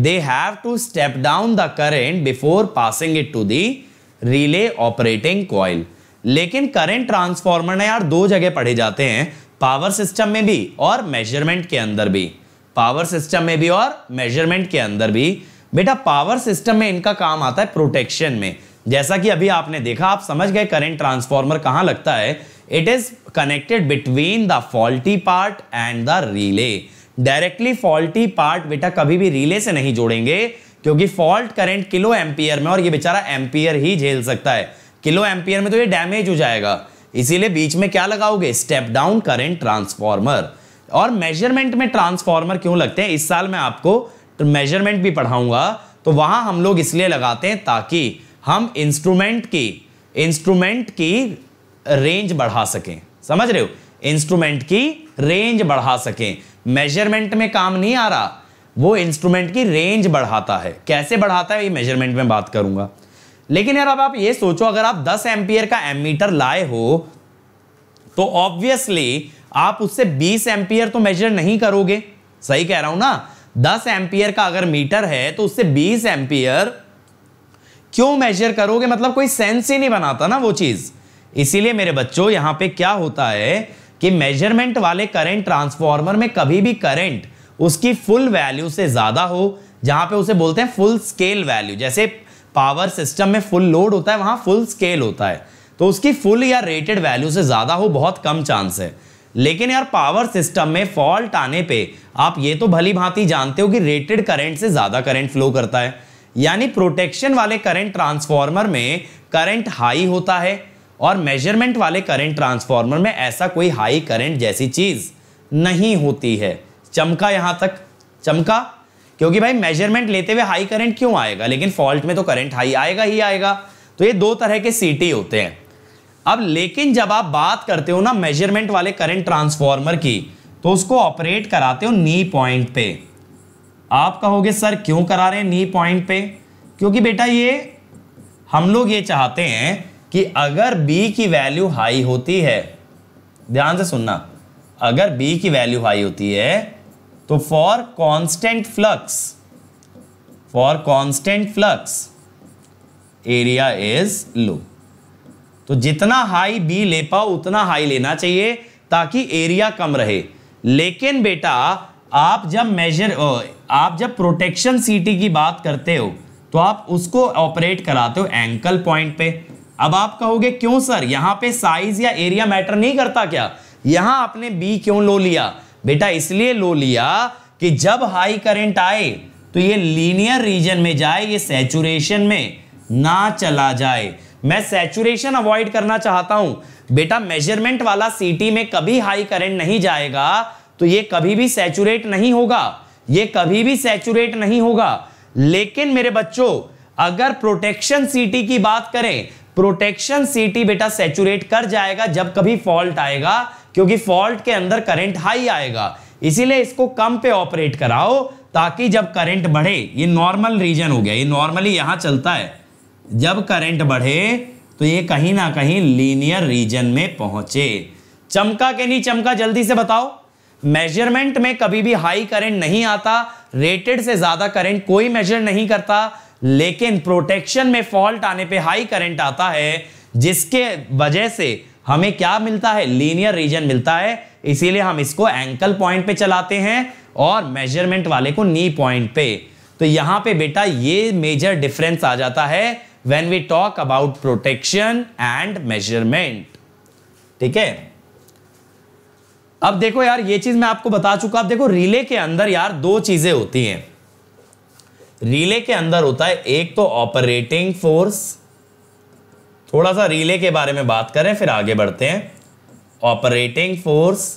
they have to step down the current before passing it to the relay operating coil लेकिन करंट ट्रांसफॉर्मर ना यार दो जगह पढ़े जाते हैं पावर सिस्टम में भी और मेजरमेंट के अंदर भी पावर सिस्टम में भी और मेजरमेंट के अंदर भी बेटा पावर सिस्टम में इनका काम आता है प्रोटेक्शन में जैसा कि अभी आपने देखा आप समझ गए करंट ट्रांसफॉर्मर कहां लगता है it is connected between the faulty part and the relay directly faulty part बेटा कभी भी रिले से नहीं जोड़ेंगे क्योंकि फॉल्ट करंट किलो एम्पियर में और ये बेचारा एम्पियर ही झेल सकता है किलो एम्पियर में तो ये डैमेज हो जाएगा इसीलिए बीच में क्या लगाओगे स्टेप डाउन करंट ट्रांसफॉर्मर और मेजरमेंट में ट्रांसफॉर्मर क्यों लगते हैं इस साल मैं आपको तो मेजरमेंट भी पढ़ाऊंगा तो वहां हम लोग इसलिए लगाते हैं ताकि हम इंस्ट्रूमेंट की इंस्ट्रूमेंट की रेंज बढ़ा सकें समझ रहे हो इंस्ट्रूमेंट की रेंज बढ़ा सकें मेजरमेंट में काम नहीं आ रहा वो इंस्ट्रूमेंट की रेंज बढ़ाता है कैसे बढ़ाता है ये मेजरमेंट में बात करूंगा लेकिन यार अब आप ये सोचो अगर आप 10 एम्पियर का एम लाए हो तो ऑब्वियसली आप उससे 20 एम्पियर तो मेजर नहीं करोगे सही कह रहा हूं ना दस एम्पियर का अगर मीटर है तो उससे बीस एम्पियर क्यों मेजर करोगे मतलब कोई सेंस ही नहीं बनाता ना वो चीज इसीलिए मेरे बच्चों यहां पे क्या होता है कि मेजरमेंट वाले करंट ट्रांसफॉर्मर में कभी भी करंट उसकी फुल वैल्यू से ज्यादा हो जहां पे उसे बोलते हैं फुल स्केल वैल्यू जैसे पावर सिस्टम में फुल लोड होता है वहां फुल स्केल होता है तो उसकी फुल या रेटेड वैल्यू से ज्यादा हो बहुत कम चांस है लेकिन यार पावर सिस्टम में फॉल्ट आने पे आप ये तो भली भांति जानते हो कि रेटेड करंट से ज़्यादा करंट फ्लो करता है यानी प्रोटेक्शन वाले करंट ट्रांसफार्मर में करंट हाई होता है और मेजरमेंट वाले करंट ट्रांसफार्मर में ऐसा कोई हाई करंट जैसी चीज़ नहीं होती है चमका यहां तक चमका क्योंकि भाई मेजरमेंट लेते हुए हाई करंट क्यों आएगा लेकिन फॉल्ट में तो करंट हाई आएगा ही आएगा तो ये दो तरह के सीटी होते हैं अब लेकिन जब आप बात करते हो ना मेजरमेंट वाले करंट ट्रांसफॉर्मर की तो उसको ऑपरेट कराते हो नी पॉइंट पे आप कहोगे सर क्यों करा रहे हैं नी पॉइंट पे क्योंकि बेटा ये हम लोग ये चाहते हैं कि अगर B की वैल्यू हाई होती है ध्यान से सुनना अगर B की वैल्यू हाई होती है तो for constant flux for constant flux area is low तो जितना हाई बी ले पाओ उतना हाई लेना चाहिए ताकि एरिया कम रहे लेकिन बेटा आप जब मेजर आप जब प्रोटेक्शन सीटी की बात करते हो तो आप उसको ऑपरेट कराते हो एंकल पॉइंट पे अब आप कहोगे क्यों सर यहाँ पे साइज या एरिया मैटर नहीं करता क्या यहां आपने बी क्यों लो लिया बेटा इसलिए लो लिया कि जब हाई करंट आए तो ये लीनियर रीजन में जाए ये सेचुरेशन में ना चला जाए मैं सैचुरेशन अवॉइड करना चाहता हूं बेटा मेजरमेंट वाला सीटी में कभी हाई करंट नहीं जाएगा तो ये कभी भी सैचुरेट नहीं होगा ये कभी भी सैचुरेट नहीं होगा लेकिन मेरे बच्चों अगर प्रोटेक्शन सीटी की बात करें प्रोटेक्शन सीटी बेटा सैचुरेट कर जाएगा जब कभी फॉल्ट आएगा क्योंकि फॉल्ट के अंदर करंट हाई आएगा इसीलिए इसको कम पे ऑपरेट कराओ ताकि जब करंट बढ़े ये नॉर्मल रीजन हो गया ये नॉर्मली यहां चलता है जब करंट बढ़े तो ये कहीं ना कहीं लीनियर रीजन में पहुंचे चमका के नहीं चमका जल्दी से बताओ मेजरमेंट में कभी भी हाई करंट नहीं आता रेटेड से ज्यादा करंट कोई मेजर नहीं करता लेकिन प्रोटेक्शन में फॉल्ट आने पे हाई करंट आता है जिसके वजह से हमें क्या मिलता है लीनियर रीजन मिलता है इसीलिए हम इसको एंकल पॉइंट पे चलाते हैं और मेजरमेंट वाले को नी पॉइंट पे तो यहाँ पे बेटा ये मेजर डिफरेंस आ जाता है when we talk about protection and measurement ठीक है अब देखो यार ये चीज मैं आपको बता चुका आप देखो रिले के अंदर यार दो चीजें होती हैं रिले के अंदर होता है एक तो ऑपरेटिंग फोर्स थोड़ा सा रिले के बारे में बात करें फिर आगे बढ़ते हैं ऑपरेटिंग फोर्स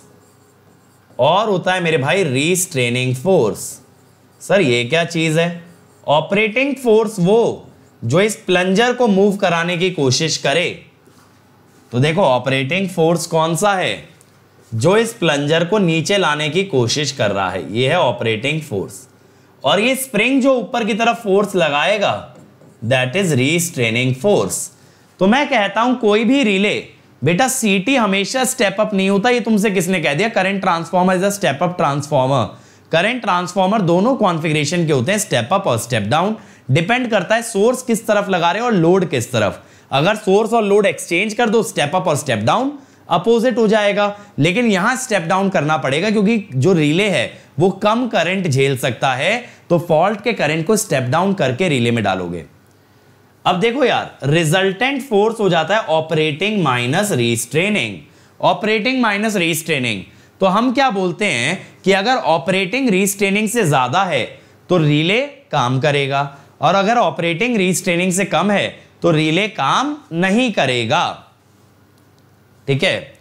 और होता है मेरे भाई रीस्ट्रेनिंग फोर्स सर ये क्या चीज है ऑपरेटिंग फोर्स वो जो इस प्लंजर को मूव कराने की कोशिश करे तो देखो ऑपरेटिंग फोर्स कौन सा है जो इस प्लंजर को नीचे लाने की कोशिश कर रहा है ये है ऑपरेटिंग फोर्स और ये स्प्रिंग जो ऊपर की तरफ फोर्स लगाएगा दैट इज रीस्ट्रेनिंग फोर्स तो मैं कहता हूं कोई भी रिले बेटा सीटी हमेशा स्टेप अप नहीं होता ये तुमसे किसने कह दिया current transformer is a step up transformer current transformer दोनों कॉन्फ़िगरेशन के होते हैं स्टेप अप और स्टेप डाउन डिपेंड करता है सोर्स किस तरफ लगा रहे हो और लोड किस तरफ अगर सोर्स और लोड एक्सचेंज कर दो स्टेप अप और स्टेप डाउन अपोजिट हो जाएगा लेकिन यहां स्टेप डाउन करना पड़ेगा क्योंकि जो रिले है वो कम करंट झेल सकता है तो फॉल्ट के करंट को स्टेप डाउन करके रिले में डालोगे अब देखो यार रिजल्टेंट फोर्स हो जाता है operating minus restraining operating minus restraining तो हम क्या बोलते हैं कि अगर ऑपरेटिंग रिस्ट्रेनिंग से ज्यादा है तो रिले काम करेगा और अगर ऑपरेटिंग रीस्ट्रेनिंग से कम है तो रिले काम नहीं करेगा ठीक है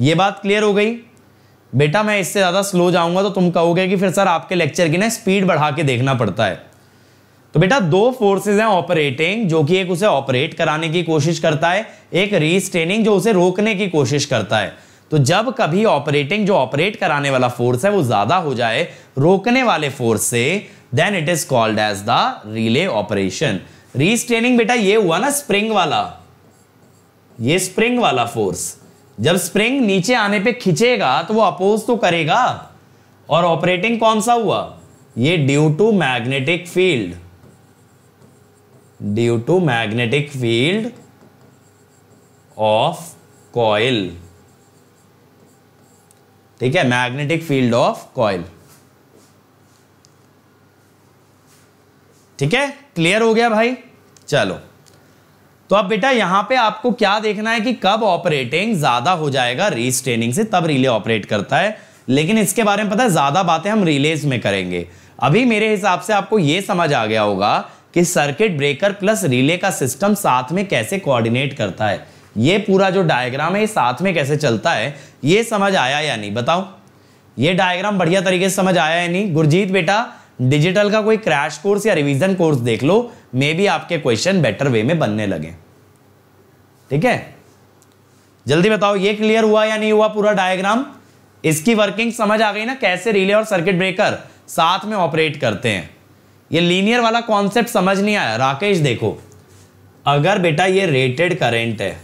ये बात क्लियर हो गई बेटा मैं इससे ज़्यादा स्लो जाऊंगा तो तुम कहोगे कि फिर सर आपके लेक्चर की ना स्पीड बढ़ा के देखना पड़ता है तो बेटा दो फोर्सेज हैं ऑपरेटिंग जो कि एक उसे ऑपरेट कराने की कोशिश करता है एक रीस्ट्रेनिंग जो उसे रोकने की कोशिश करता है तो जब कभी ऑपरेटिंग जो ऑपरेट कराने वाला फोर्स है वो ज़्यादा हो जाए रोकने वाले फोर्स से then it is called as the relay operation restraining बेटा ये हुआ ना स्प्रिंग वाला ये स्प्रिंग वाला फोर्स जब स्प्रिंग नीचे आने पे खिंचेगा तो वो अपोज तो करेगा और ऑपरेटिंग कौन सा हुआ ये due to magnetic field due to magnetic field of coil ठीक है मैग्नेटिक फील्ड ऑफ कॉइल ठीक है क्लियर हो गया भाई चलो तो अब बेटा यहां पे आपको क्या देखना है कि कब ऑपरेटिंग ज्यादा हो जाएगा रीस्ट्रेनिंग से तब रिले ऑपरेट करता है लेकिन इसके बारे में पता है ज्यादा बातें हम रिलेज में करेंगे अभी मेरे हिसाब से आपको यह समझ आ गया होगा कि सर्किट ब्रेकर प्लस रिले का सिस्टम साथ में कैसे कोऑर्डिनेट करता है ये पूरा जो डायग्राम है ये साथ में कैसे चलता है ये समझ आया या नहीं बताओ ये डायग्राम बढ़िया तरीके से समझ आया या नहीं गुरजीत बेटा डिजिटल का कोई क्रैश कोर्स या रिवीजन कोर्स देख लो मे बी आपके क्वेश्चन बेटर वे में बनने लगे ठीक है जल्दी बताओ ये क्लियर हुआ या नहीं हुआ पूरा डायग्राम इसकी वर्किंग समझ आ गई ना कैसे रिले और सर्किट ब्रेकर साथ में ऑपरेट करते हैं ये लीनियर वाला कॉन्सेप्ट समझ नहीं आया राकेश देखो अगर बेटा ये रेटेड करेंट है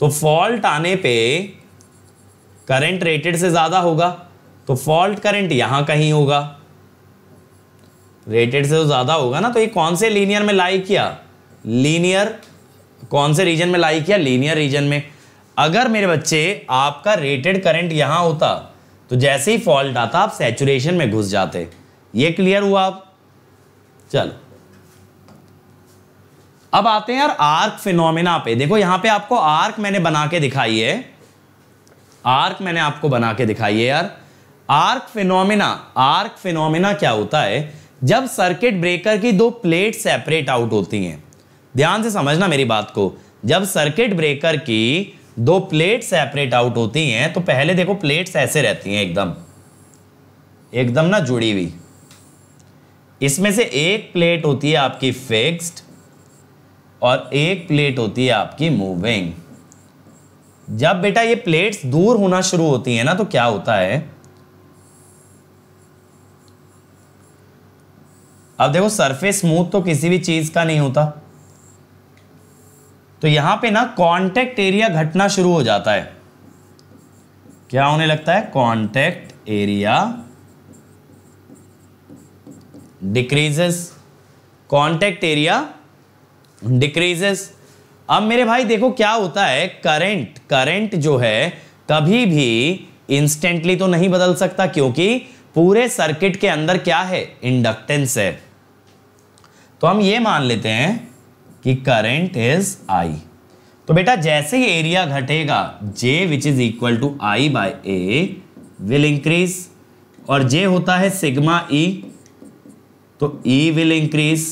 तो फॉल्ट आने पे करंट रेटेड से ज़्यादा होगा तो फॉल्ट करंट यहां कहीं होगा रेटेड से तो ज़्यादा होगा ना तो ये कौन से लीनियर में लाई किया लीनियर कौन से रीजन में लाई किया लीनियर रीजन में अगर मेरे बच्चे आपका रेटेड करंट यहां होता तो जैसे ही फॉल्ट आता आप सेचुरेशन में घुस जाते ये क्लियर हुआ आप चलो अब आते हैं यार आर्क फिनोमिना पे देखो यहां पे आपको आर्क मैंने बना के दिखाई है आर्क मैंने आपको बना के दिखाई है यार आर्क फिनोमिना आर्क फिनोमिना क्या होता है जब सर्किट ब्रेकर की दो प्लेट सेपरेट आउट होती हैं ध्यान से समझना मेरी बात को जब सर्किट ब्रेकर की दो प्लेट सेपरेट आउट होती हैं तो पहले देखो प्लेट्स ऐसे रहती हैं एकदम एकदम ना जुड़ी हुई इसमें से एक प्लेट होती है आपकी फिक्स्ड और एक प्लेट होती है आपकी मूविंग जब बेटा ये प्लेट्स दूर होना शुरू होती है ना तो क्या होता है अब देखो सरफेस स्मूथ तो किसी भी चीज़ का नहीं होता तो यहां पे ना कांटेक्ट एरिया घटना शुरू हो जाता है क्या होने लगता है contact area decreases contact area decreases अब मेरे भाई देखो क्या होता है करंट करंट जो है कभी भी इंस्टेंटली तो नहीं बदल सकता क्योंकि पूरे सर्किट के अंदर क्या है इंडक्टेंस है तो हम ये मान लेते हैं कि करंट इज आई तो बेटा जैसे ही एरिया घटेगा J which is equal to I by A will increase और जे होता है सिग्मा ई e, तो ई विल इंक्रीज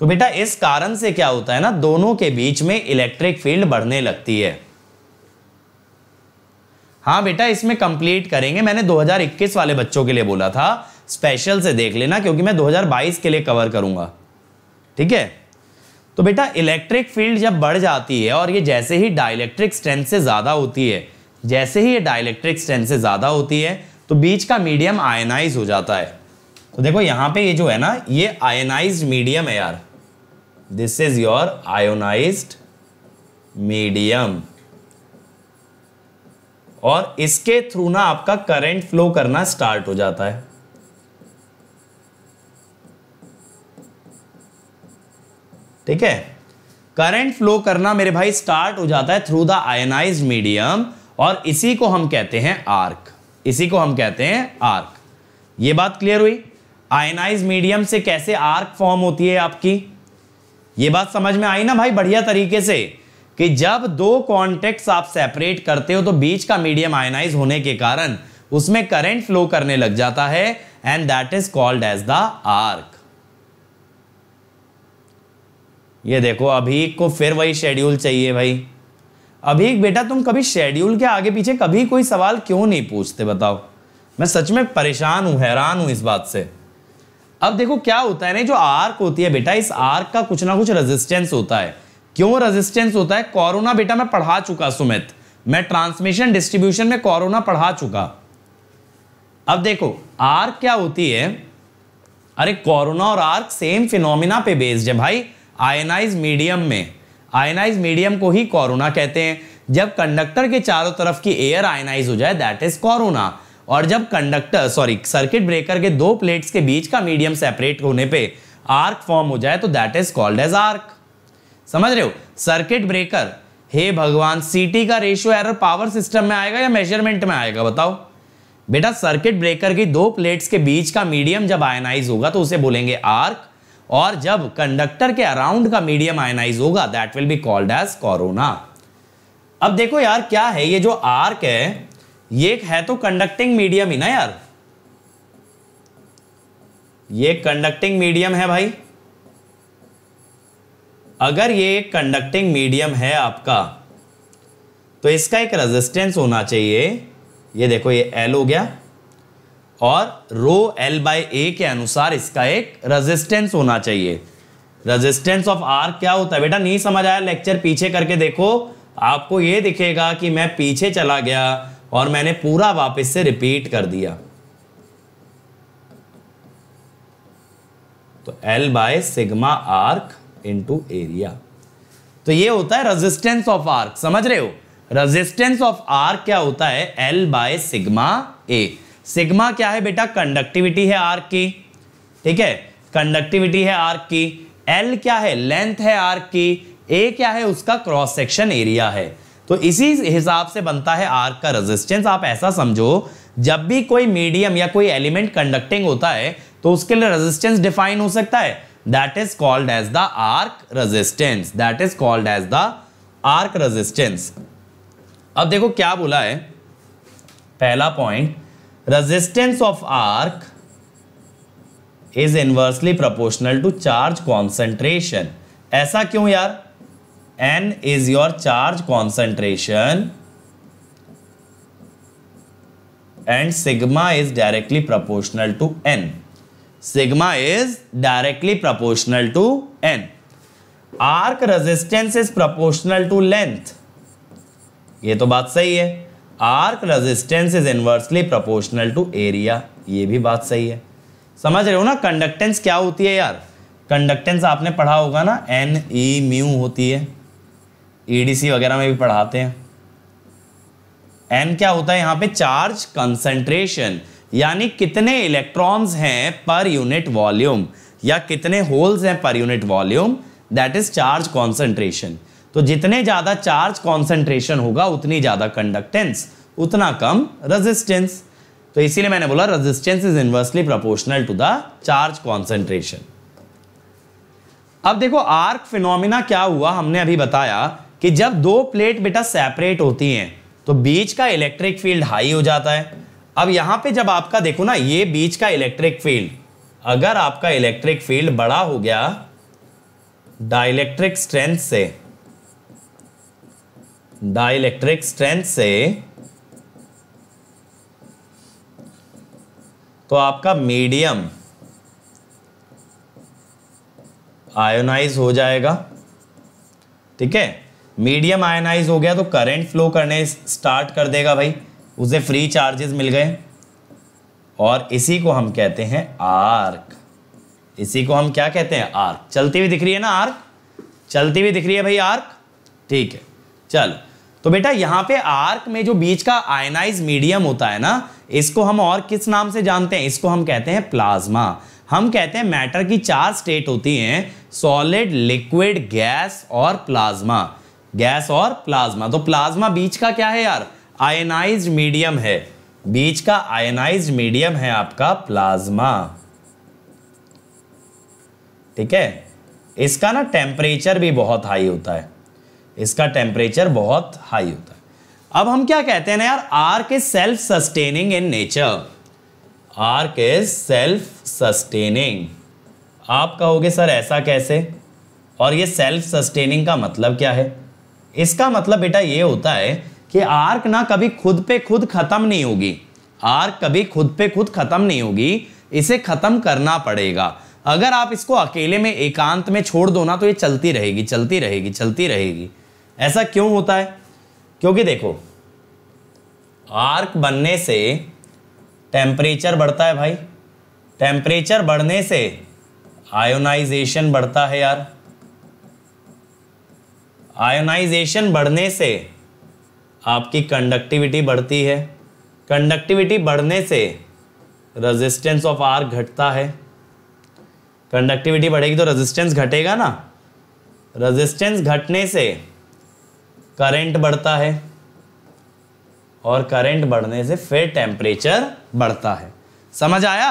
तो बेटा इस कारण से क्या होता है ना दोनों के बीच में इलेक्ट्रिक फील्ड बढ़ने लगती है हाँ बेटा इसमें कंप्लीट करेंगे मैंने 2021 वाले बच्चों के लिए बोला था स्पेशल से देख लेना क्योंकि मैं 2022 के लिए कवर करूंगा ठीक है तो बेटा इलेक्ट्रिक फील्ड जब बढ़ जाती है और ये जैसे ही डाइलेक्ट्रिक स्ट्रेंथ से ज़्यादा होती है जैसे ही ये डाइलेक्ट्रिक स्ट्रेंथ से ज़्यादा होती है तो बीच का मीडियम आयनाइज हो जाता है तो देखो यहाँ पे ये जो है ना ये आयनाइज मीडियम है यार this is your ionize medium और इसके थ्रू ना आपका करंट फ्लो करना स्टार्ट हो जाता है ठीक है करंट फ्लो करना मेरे भाई स्टार्ट हो जाता है थ्रू द आयनाइज मीडियम और इसी को हम कहते हैं आर्क इसी को हम कहते हैं आर्क ये बात क्लियर हुई आयनाइज मीडियम से कैसे आर्क फॉर्म होती है आपकी ये बात समझ में आई ना भाई बढ़िया तरीके से कि जब दो कॉन्टेक्ट आप सेपरेट करते हो तो बीच का मीडियम आयनाइज होने के कारण उसमें करंट फ्लो करने लग जाता है and that is called as the arc ये देखो अभी को फिर वही शेड्यूल चाहिए भाई अभी बेटा तुम कभी शेड्यूल के आगे पीछे कभी कोई सवाल क्यों नहीं पूछते बताओ मैं सच में परेशान हूँ हैरान हूँ इस बात से अब देखो क्या होता है ना जो आर्क होती है बेटा इस आर्क का कुछ ना कुछ रेजिस्टेंस होता है क्यों रेजिस्टेंस होता है कोरोना बेटा मैं पढ़ा चुका सुमित मैं ट्रांसमिशन डिस्ट्रीब्यूशन में कोरोना पढ़ा चुका अब देखो आर्क क्या होती है अरे कोरोना और आर्क सेम फिनोमिना पे बेस्ड है भाई आयनाइज मीडियम में आयनाइज मीडियम को ही कोरोना कहते हैं जब कंडक्टर के चारों तरफ की एयर आयनाइज हो जाए दैट इज कोरोना और जब कंडक्टर सॉरी सर्किट ब्रेकर के दो प्लेट्स के बीच का मीडियम सेपरेट होने पे आर्क फॉर्म हो जाए तो that is called as arc समझ रहे हो सर्किट ब्रेकर हे भगवान सीटी का रेशियो एरर पावर सिस्टम में आएगा या मेजरमेंट में आएगा बताओ बेटा सर्किट ब्रेकर की दो प्लेट्स के बीच का मीडियम जब आयनाइज होगा तो उसे बोलेंगे आर्क और जब कंडक्टर के अराउंड का मीडियम आयनाइज होगा that will be called as corona अब देखो यार क्या है ये जो आर्क है ये है तो कंडक्टिंग मीडियम ही ना यार ये कंडक्टिंग मीडियम है भाई अगर ये कंडक्टिंग मीडियम है आपका तो इसका एक रेजिस्टेंस होना चाहिए ये देखो ये एल हो गया और रो एल बाय ए के अनुसार इसका एक रेजिस्टेंस होना चाहिए रेजिस्टेंस ऑफ आर क्या होता है बेटा नहीं समझ आया लेक्चर पीछे करके देखो आपको ये दिखेगा कि मैं पीछे चला गया और मैंने पूरा वापस से रिपीट कर दिया तो L by sigma arc into area तो ये होता है रेजिस्टेंस ऑफ आर्क समझ रहे हो रेजिस्टेंस ऑफ आर्क क्या होता है L by sigma A sigma क्या है बेटा कंडक्टिविटी है आर्क की ठीक है कंडक्टिविटी है आर्क की एल क्या है लेंथ है आर्क की ए क्या है उसका क्रॉस सेक्शन एरिया है तो इसी हिसाब से बनता है आर्क का रेजिस्टेंस आप ऐसा समझो जब भी कोई मीडियम या कोई एलिमेंट कंडक्टिंग होता है तो उसके लिए रेजिस्टेंस डिफाइन हो सकता है that is called as the arc resistance that is called as the arc resistance अब देखो क्या बोला है पहला point resistance of arc is inversely proportional to charge concentration ऐसा क्यों यार N is your charge concentration and sigma is directly proportional to N sigma is directly proportional to N arc resistance is proportional to length ये तो बात सही है arc resistance is inversely proportional to area ये भी बात सही है समझ रहे हो ना कंडक्टेंस क्या होती है यार कंडक्टेंस आपने पढ़ा होगा ना एन ई म्यू होती है ईडीसी e वगैरह में भी पढ़ाते हैं एन क्या होता है यहाँ पे चार्ज कंसंट्रेशन यानी कितने इलेक्ट्रॉन्स हैं पर यूनिट वॉल्यूम या कितने होल्स हैं per unit volume that is charge concentration तो जितने ज़्यादा चार्ज कॉन्सेंट्रेशन होगा उतनी ज़्यादा कंडक्टेंस उतना कम रेजिस्टेंस तो इसीलिए मैंने बोला resistance is inversely proportional to the charge concentration अब देखो आर्क फिनोमिना क्या हुआ हमने अभी बताया कि जब दो प्लेट बेटा सेपरेट होती हैं तो बीच का इलेक्ट्रिक फील्ड हाई हो जाता है अब यहां पे जब आपका देखो ना ये बीच का इलेक्ट्रिक फील्ड अगर आपका इलेक्ट्रिक फील्ड बड़ा हो गया डाइलेक्ट्रिक स्ट्रेंथ से डाइलेक्ट्रिक स्ट्रेंथ से तो आपका मीडियम आयोनाइज हो जाएगा ठीक है मीडियम आयोनाइज हो गया तो करंट फ्लो करने स्टार्ट कर देगा भाई उसे फ्री चार्जेस मिल गए और इसी को हम कहते हैं आर्क इसी को हम क्या कहते हैं आर्क चलती हुई दिख रही है ना आर्क चलती हुई दिख रही है भाई आर्क ठीक है चलो तो बेटा यहाँ पे आर्क में जो बीच का आयनाइज मीडियम होता है ना इसको हम और किस नाम से जानते हैं इसको हम कहते हैं प्लाज्मा हम कहते हैं मैटर की चार स्टेट होती हैं सॉलिड लिक्विड गैस और प्लाज्मा गैस और प्लाज्मा तो प्लाज्मा बीच का क्या है यार आयनाइज मीडियम है बीच का आयनाइज मीडियम है आपका प्लाज्मा ठीक है इसका ना टेम्परेचर भी बहुत हाई होता है इसका टेम्परेचर बहुत हाई होता है अब हम क्या कहते हैं ना यार arc is self sustaining in nature arc is self sustaining आप कहोगे सर ऐसा कैसे और ये सेल्फ सस्टेनिंग का मतलब क्या है इसका मतलब बेटा ये होता है कि आर्क ना कभी खुद पे खुद ख़त्म नहीं होगी आर्क कभी खुद पे खुद ख़त्म नहीं होगी इसे ख़त्म करना पड़ेगा अगर आप इसको अकेले में एकांत में छोड़ दो ना तो ये चलती रहेगी चलती रहेगी चलती रहेगी ऐसा क्यों होता है क्योंकि देखो आर्क बनने से टेम्परेचर बढ़ता है भाई टेम्परेचर बढ़ने से आयोनाइजेशन बढ़ता है यार आयोनाइजेशन बढ़ने से आपकी कंडक्टिविटी बढ़ती है कंडक्टिविटी बढ़ने से रेजिस्टेंस ऑफ आर्क घटता है कंडक्टिविटी बढ़ेगी तो रेजिस्टेंस घटेगा ना रेजिस्टेंस घटने से करंट बढ़ता है और करंट बढ़ने से फिर टेम्परेचर बढ़ता है समझ आया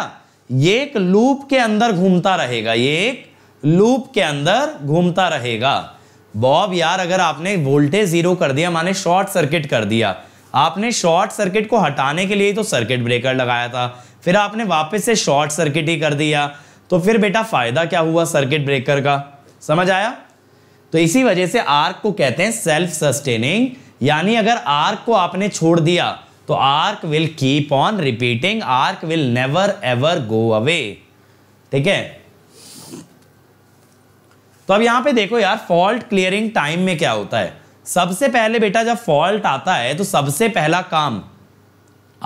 ये एक लूप के अंदर घूमता रहेगा ये एक लूप के अंदर घूमता रहेगा बॉब यार अगर आपने वोल्टेज जीरो कर दिया माने शॉर्ट सर्किट कर दिया आपने शॉर्ट सर्किट को हटाने के लिए तो सर्किट ब्रेकर लगाया था फिर आपने वापस से शॉर्ट सर्किट ही कर दिया तो फिर बेटा फायदा क्या हुआ सर्किट ब्रेकर का समझ आया तो इसी वजह से आर्क को कहते हैं सेल्फ सस्टेनिंग यानी अगर आर्क को आपने छोड़ दिया तो arc will keep on repeating arc will never ever go away ठीक है तो अब यहां पे देखो यार फॉल्ट क्लियरिंग टाइम में क्या होता है सबसे पहले बेटा जब फॉल्ट आता है तो सबसे पहला काम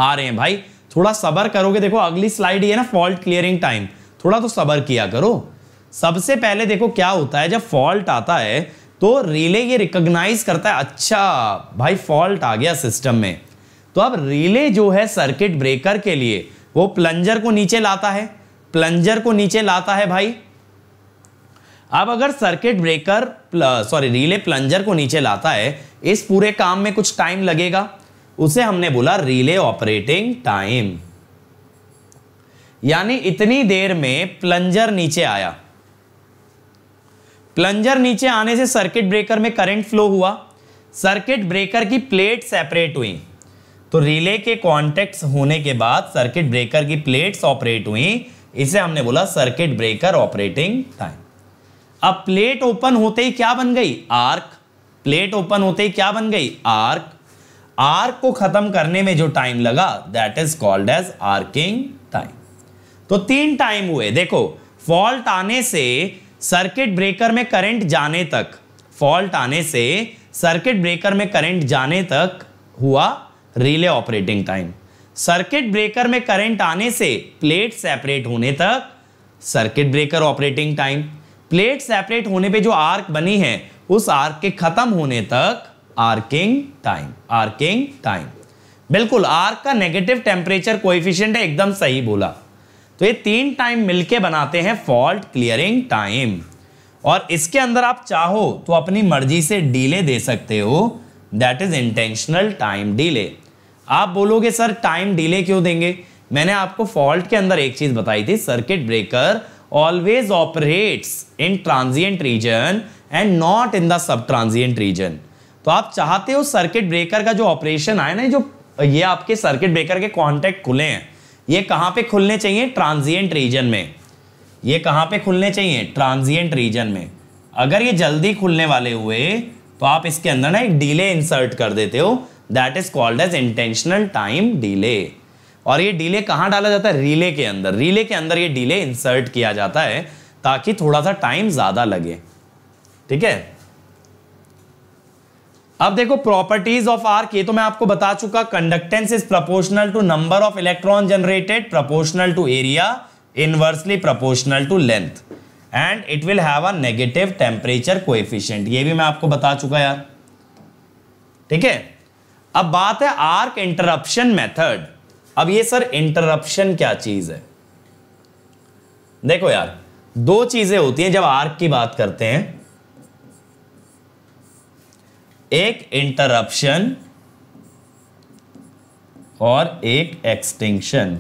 आ रहे हैं भाई थोड़ा सबर करोगे देखो अगली स्लाइड ये ना फॉल्ट क्लियरिंग टाइम थोड़ा तो सबर किया करो सबसे पहले देखो क्या होता है जब फॉल्ट आता है तो रिले ये रिकॉग्नाइज करता है अच्छा भाई फॉल्ट आ गया सिस्टम में तो अब रिले जो है सर्किट ब्रेकर के लिए वो प्लंजर को नीचे लाता है प्लंजर को नीचे लाता है भाई अब अगर circuit breaker sorry relay plunger को नीचे लाता है इस पूरे काम में कुछ टाइम लगेगा उसे हमने बोला रिले ऑपरेटिंग टाइम यानी इतनी देर में प्लंजर नीचे आया प्लंजर नीचे आने से सर्किट ब्रेकर में करंट फ्लो हुआ सर्किट ब्रेकर की प्लेट सेपरेट हुई तो रिले के कॉन्टेक्ट होने के बाद सर्किट ब्रेकर की प्लेट्स ऑपरेट हुई इसे हमने बोला सर्किट ब्रेकर ऑपरेटिंग टाइम अब प्लेट ओपन होते ही क्या बन गई आर्क प्लेट ओपन होते ही क्या बन गई आर्क आर्क को खत्म करने में जो टाइम लगा that is called as arcing time तो तीन टाइम हुए देखो फॉल्ट आने से सर्किट ब्रेकर में करंट जाने तक फॉल्ट आने से सर्किट ब्रेकर में करंट जाने तक हुआ relay operating time circuit breaker में करंट आने से प्लेट सेपरेट होने तक circuit breaker operating time plate separate होने पे जो आर्क बनी है उस आर्क के खत्म होने तक आर्किंग टाइम आर्किंग टाइम बिल्कुल आर्क का नेगेटिव टेम्परेचर कोइफिशियंट है एकदम सही बोला तो ये तीन टाइम मिलके बनाते हैं फॉल्ट क्लियरिंग टाइम और इसके अंदर आप चाहो तो अपनी मर्जी से डीले दे सकते हो that is intentional time delay आप बोलोगे सर टाइम डीले क्यों देंगे मैंने आपको फॉल्ट के अंदर एक चीज बताई थी circuit breaker always operates in transient region and not in the sub transient region तो आप चाहते हो सर्किट ब्रेकर का जो ऑपरेशन आए ना जो ये आपके सर्किट ब्रेकर के कॉन्टेक्ट खुले हैं ये कहाँ पे खुलने चाहिए ट्रांजिएंट रीजन में ये कहाँ पे खुलने चाहिए ट्रांजिएंट रीजन में अगर ये जल्दी खुलने वाले हुए तो आप इसके अंदर ना एक डीले इंसर्ट कर देते हो that is called as intentional time delay और ये डीले कहाँ डाला जाता है रिले के अंदर रिले के अंदर ये डीले इंसर्ट किया जाता है ताकि थोड़ा सा टाइम ज़्यादा लगे ठीक है अब देखो प्रॉपर्टीज ऑफ आर्क ये तो मैं आपको बता चुका conductance is proportional to number of electron generated proportional to area inversely proportional to length and it will have a negative temperature coefficient ये भी मैं आपको बता चुका यार ठीक है अब बात है आर्क इंटरप्शन मेथड अब ये सर इंटरप्शन क्या चीज है देखो यार दो चीजें होती हैं जब आर्क की बात करते हैं एक इंटरप्शन और एक एक्सटिंक्शन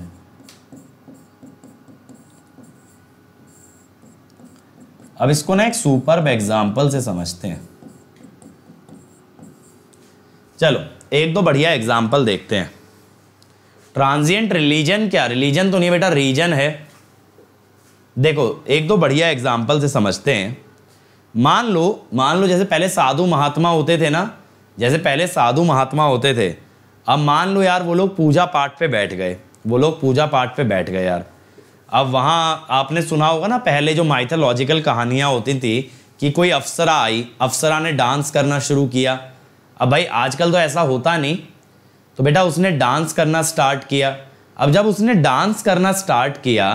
अब इसको ना एक सुपर एग्जाम्पल से समझते हैं चलो एक दो बढ़िया एग्जाम्पल देखते हैं ट्रांजिएंट रिलीजन क्या रिलीजन तो नहीं बेटा रीजन है देखो एक दो बढ़िया एग्जाम्पल से समझते हैं मान लो मान लो जैसे पहले साधु महात्मा होते थे ना जैसे पहले साधु महात्मा होते थे अब मान लो यार वो लोग पूजा पाठ पे बैठ गए वो लोग पूजा पाठ पे बैठ गए यार अब वहाँ आपने सुना होगा ना पहले जो माइथोलॉजिकल कहानियाँ होती थी कि कोई अफसरा आई अफसरा ने डांस करना शुरू किया अब भाई आजकल तो ऐसा होता नहीं तो बेटा उसने डांस करना स्टार्ट किया अब जब उसने डांस करना स्टार्ट किया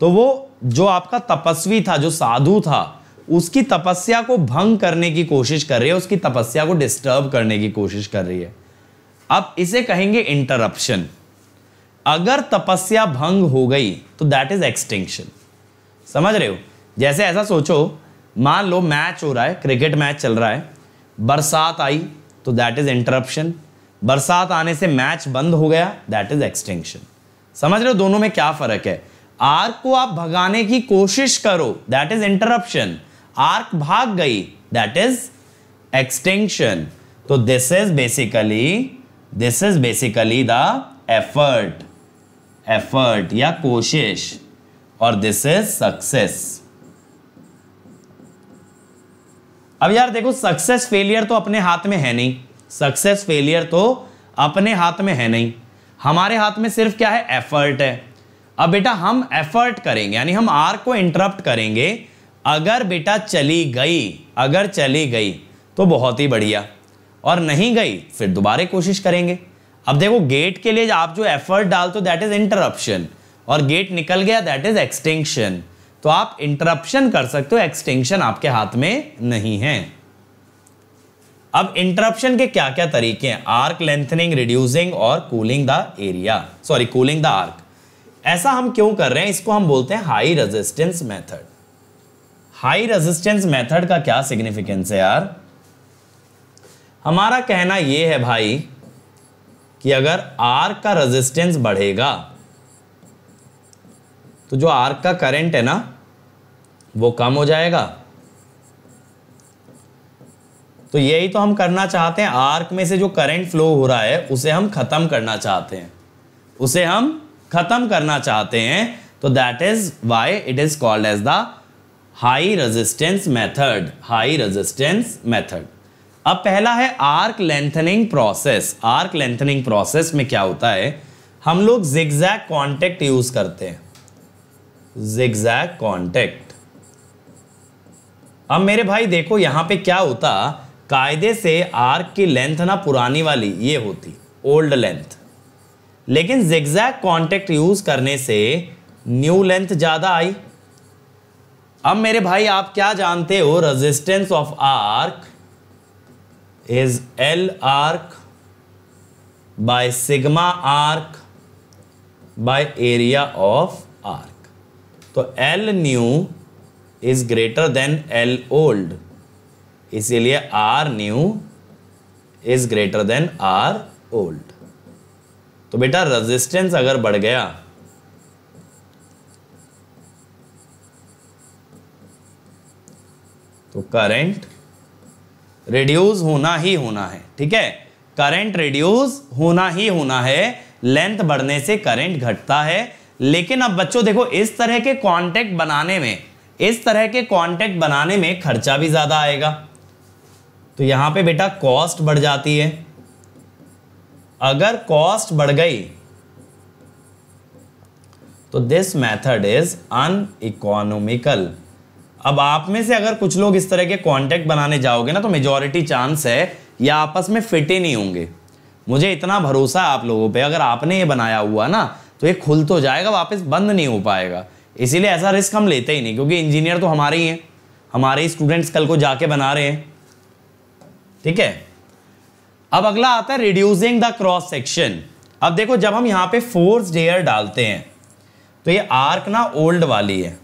तो वो जो आपका तपस्वी था जो साधु था उसकी तपस्या को भंग करने की कोशिश कर रही है उसकी तपस्या को डिस्टर्ब करने की कोशिश कर रही है अब इसे कहेंगे इंटरप्शन अगर तपस्या भंग हो गई तो दैट इज एक्सटिंक्शन समझ रहे हो जैसे ऐसा सोचो मान लो मैच हो रहा है क्रिकेट मैच चल रहा है बरसात आई तो दैट इज इंटरप्शन बरसात आने से मैच बंद हो गया दैट इज एक्सटिंक्शन समझ रहे हो दोनों में क्या फर्क है आर को आप भगाने की कोशिश करो दैट इज इंटरप्शन आर्क भाग गई दैट इज एक्सटेंशन तो this is basically this is basically the effort effort या कोशिश और दिस इज सक्सेस अब यार देखो सक्सेस फेलियर तो अपने हाथ में है नहीं सक्सेस फेलियर तो अपने हाथ में है नहीं हमारे हाथ में सिर्फ क्या है एफर्ट है अब बेटा हम एफर्ट करेंगे यानी हम आर को इंटरप्ट करेंगे अगर बेटा चली गई अगर चली गई तो बहुत ही बढ़िया और नहीं गई फिर दोबारा कोशिश करेंगे अब देखो गेट के लिए आप जो एफर्ट डालते हो दैट इज इंटरप्शन और गेट निकल गया दैट इज एक्सटेंशन तो आप इंटरप्शन कर सकते हो एक्सटेंशन आपके हाथ में नहीं है अब इंटरप्शन के क्या क्या तरीके हैं आर्क लेंथनिंग रिड्यूसिंग और cooling the area sorry cooling the arc ऐसा हम क्यों कर रहे हैं इसको हम बोलते हैं high resistance method high resistance method का क्या सिग्निफिकेंस है यार हमारा कहना यह है भाई कि अगर आर का रेजिस्टेंस बढ़ेगा तो जो आर का करंट है ना वो कम हो जाएगा तो यही तो हम करना चाहते हैं आर्क में से जो करंट फ्लो हो रहा है उसे हम खत्म करना चाहते हैं उसे हम खत्म करना चाहते हैं तो that is why it is called as the high resistance method high resistance method अब पहला है arc lengthening process arc lengthening process में क्या होता है हम लोग जिगजैग कॉन्टेक्ट यूज करते हैं जिगजैग कॉन्टेक्ट अब मेरे भाई देखो यहां पे क्या होता कायदे से आर्क की लेंथ ना पुरानी वाली ये होती ओल्ड लेंथ लेकिन जिगजैग कॉन्टेक्ट यूज करने से न्यू लेंथ ज्यादा आई अब मेरे भाई आप क्या जानते हो resistance of arc is L arc by sigma arc by area of arc तो L new is greater than L old इसीलिए R new is greater than R old तो बेटा रेजिस्टेंस अगर बढ़ गया तो करंट रेड्यूस होना ही होना है ठीक है करंट रेड्यूस होना ही होना है लेंथ बढ़ने से करंट घटता है लेकिन अब बच्चों देखो इस तरह के कांटेक्ट बनाने में इस तरह के कांटेक्ट बनाने में खर्चा भी ज़्यादा आएगा तो यहां पे बेटा कॉस्ट बढ़ जाती है अगर कॉस्ट बढ़ गई तो this method is uneconomical अब आप में से अगर कुछ लोग इस तरह के कॉन्टैक्ट बनाने जाओगे ना तो मेजॉरिटी चांस है या आपस में फिट ही नहीं होंगे मुझे इतना भरोसा है आप लोगों पे अगर आपने ये बनाया हुआ ना तो ये खुल तो जाएगा वापस बंद नहीं हो पाएगा इसीलिए ऐसा रिस्क हम लेते ही नहीं क्योंकि इंजीनियर तो हमारे ही हैं हमारे ही स्टूडेंट्स कल को जाके बना रहे हैं ठीक है अब अगला आता है रिड्यूसिंग द क्रॉस सेक्शन अब देखो जब हम यहाँ पे फोर्स डेयर डालते हैं तो ये आर्क ना ओल्ड वाली है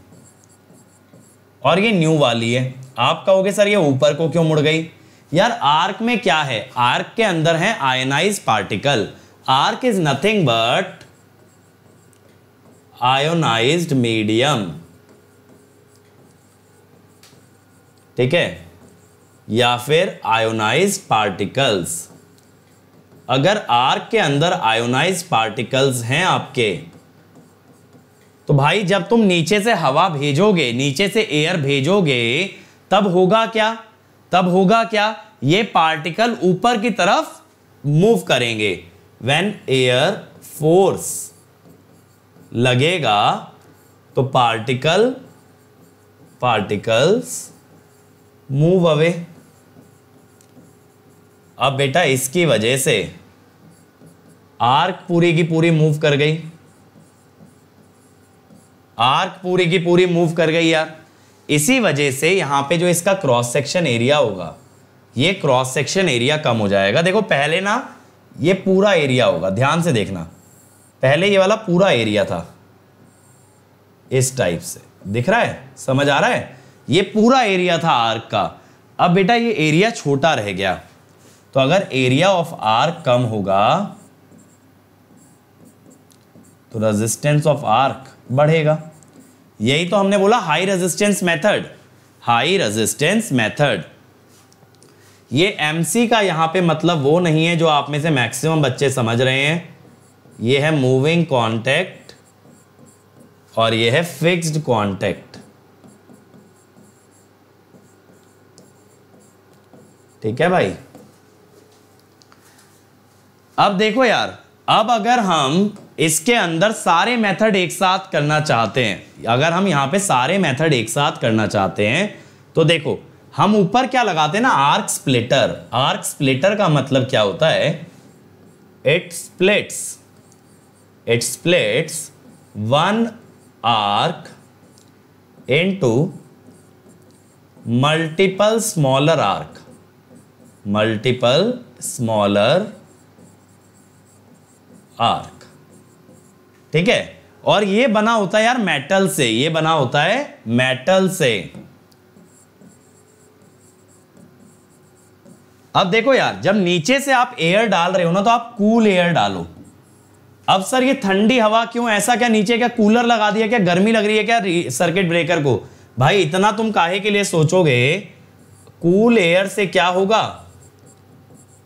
और ये न्यू वाली है आप कहोगे सर ये ऊपर को क्यों मुड़ गई यार आर्क में क्या है आर्क के अंदर है ionize particle arc is nothing but ionize medium ठीक है या फिर आयोनाइज पार्टिकल्स अगर आर्क के अंदर आयोनाइज पार्टिकल्स हैं आपके तो भाई जब तुम नीचे से हवा भेजोगे नीचे से एयर भेजोगे तब होगा क्या तब होगा क्या ये पार्टिकल ऊपर की तरफ मूव करेंगे वेन एयर फोर्स लगेगा तो पार्टिकल पार्टिकल्स मूव अवे अब बेटा इसकी वजह से आर्क पूरी की पूरी मूव कर गई आर्क पूरी की पूरी मूव कर गई यार इसी वजह से यहाँ पे जो इसका क्रॉस सेक्शन एरिया होगा ये क्रॉस सेक्शन एरिया कम हो जाएगा देखो पहले ना ये पूरा एरिया होगा ध्यान से देखना पहले ये वाला पूरा एरिया था इस टाइप से दिख रहा है समझ आ रहा है ये पूरा एरिया था आर्क का अब बेटा ये एरिया छोटा रह गया तो अगर एरिया ऑफ आर्क कम होगा तो रेजिस्टेंस ऑफ आर्क बढ़ेगा यही तो हमने बोला high resistance method high resistance method ये एम का यहां पे मतलब वो नहीं है जो आप में से मैक्सिमम बच्चे समझ रहे हैं ये है मूविंग कॉन्टेक्ट और ये है फिक्स्ड कॉन्टेक्ट ठीक है भाई अब देखो यार अब अगर हम इसके अंदर सारे मेथड एक साथ करना चाहते हैं अगर हम यहाँ पे सारे मेथड एक साथ करना चाहते हैं तो देखो हम ऊपर क्या लगाते हैं ना आर्क स्प्लिटर आर्क स्प्लिटर का मतलब क्या होता है it splits it splits one arc into multiple smaller arc multiple smaller arc ठीक है और ये बना होता है यार मेटल से ये बना होता है मेटल से अब देखो यार जब नीचे से आप एयर डाल रहे हो ना तो आप कूल एयर डालो अब सर ये ठंडी हवा क्यों ऐसा क्या नीचे क्या कूलर लगा दिया क्या गर्मी लग रही है क्या सर्किट ब्रेकर को भाई इतना तुम काहे के लिए सोचोगे कूल एयर से क्या होगा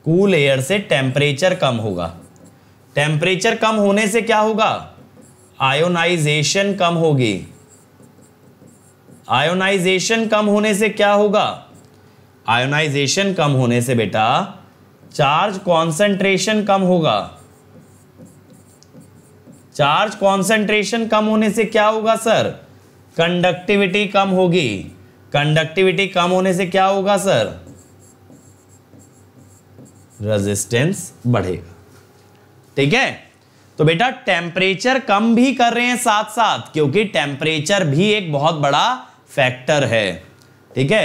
कूल एयर से टेम्परेचर कम होगा टेम्परेचर कम होने से क्या होगा आयोनाइजेशन कम होगी आयोनाइजेशन कम होने से क्या होगा आयोनाइजेशन कम होने से बेटा चार्ज कॉन्सेंट्रेशन कम होगा चार्ज कॉन्सेंट्रेशन कम होने से क्या होगा सर कंडक्टिविटी कम होगी कंडक्टिविटी कम होने से क्या होगा सर रेजिस्टेंस बढ़ेगा ठीक है तो बेटा टेम्परेचर कम भी कर रहे हैं साथ साथ क्योंकि टेम्परेचर भी एक बहुत बड़ा फैक्टर है ठीक है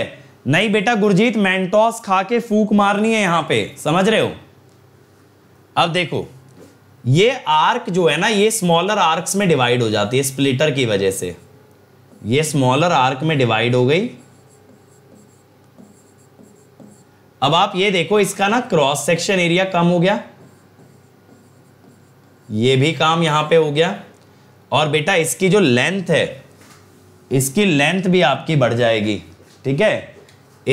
नहीं बेटा गुरजीत मेंटोस खा के फूक मारनी है यहां पे समझ रहे हो अब देखो ये आर्क जो है ना ये स्मॉलर आर्क्स में डिवाइड हो जाती है स्प्लिटर की वजह से ये स्मॉलर आर्क में डिवाइड हो गई अब आप ये देखो इसका ना क्रॉस सेक्शन एरिया कम हो गया ये भी काम यहां पे हो गया और बेटा इसकी जो लेंथ है इसकी लेंथ भी आपकी बढ़ जाएगी ठीक है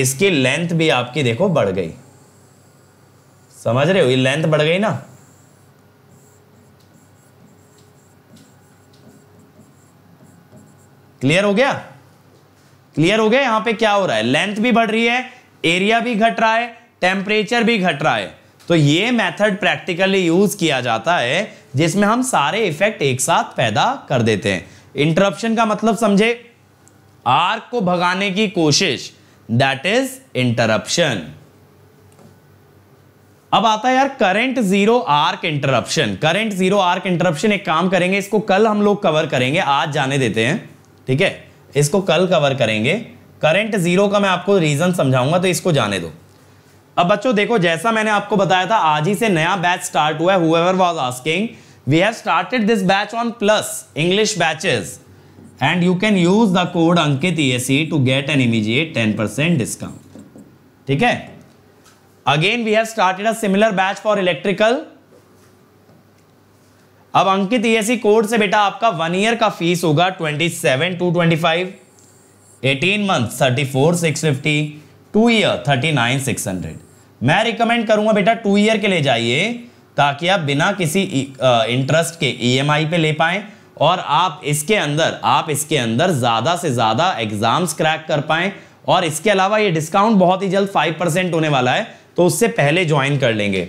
इसकी लेंथ भी आपकी देखो बढ़ गई समझ रहे हो ये लेंथ बढ़ गई ना क्लियर हो गया क्लियर हो गया यहां पे क्या हो रहा है लेंथ भी बढ़ रही है एरिया भी घट रहा है टेम्परेचर भी घट रहा है तो ये मेथड प्रैक्टिकली यूज किया जाता है जिसमें हम सारे इफेक्ट एक साथ पैदा कर देते हैं इंटरप्शन का मतलब समझे आर्क को भगाने की कोशिश दैट इज इंटरप्शन अब आता है यार current zero arc interruption current zero arc interruption एक काम करेंगे इसको कल हम लोग कवर करेंगे आज जाने देते हैं ठीक है इसको कल कवर करेंगे करंट जीरो का मैं आपको रीजन समझाऊंगा तो इसको जाने दो अब बच्चों देखो जैसा मैंने आपको बताया था आज ही से नया बैच स्टार्ट हुआ है however was asking we have started this batch on plus English batches and you can use the code Ankit ESC to get an immediate 10% discount ठीक है again we have started a similar batch for electrical अब Ankit ESC code से बेटा आपका one year का fees होगा twenty seven two twenty five eighteen month thirty four six fifty two year thirty nine six hundred मैं recommend करूंगा बेटा to year के ले जाइए ताकि आप बिना किसी इंटरेस्ट के ईएमआई e पे ले पाएं और आप इसके अंदर आप इसके अंदर ज़्यादा से ज़्यादा एग्ज़ाम्स क्रैक कर पाएं और इसके अलावा ये डिस्काउंट बहुत ही जल्द फाइव परसेंट होने वाला है तो उससे पहले ज्वाइन कर लेंगे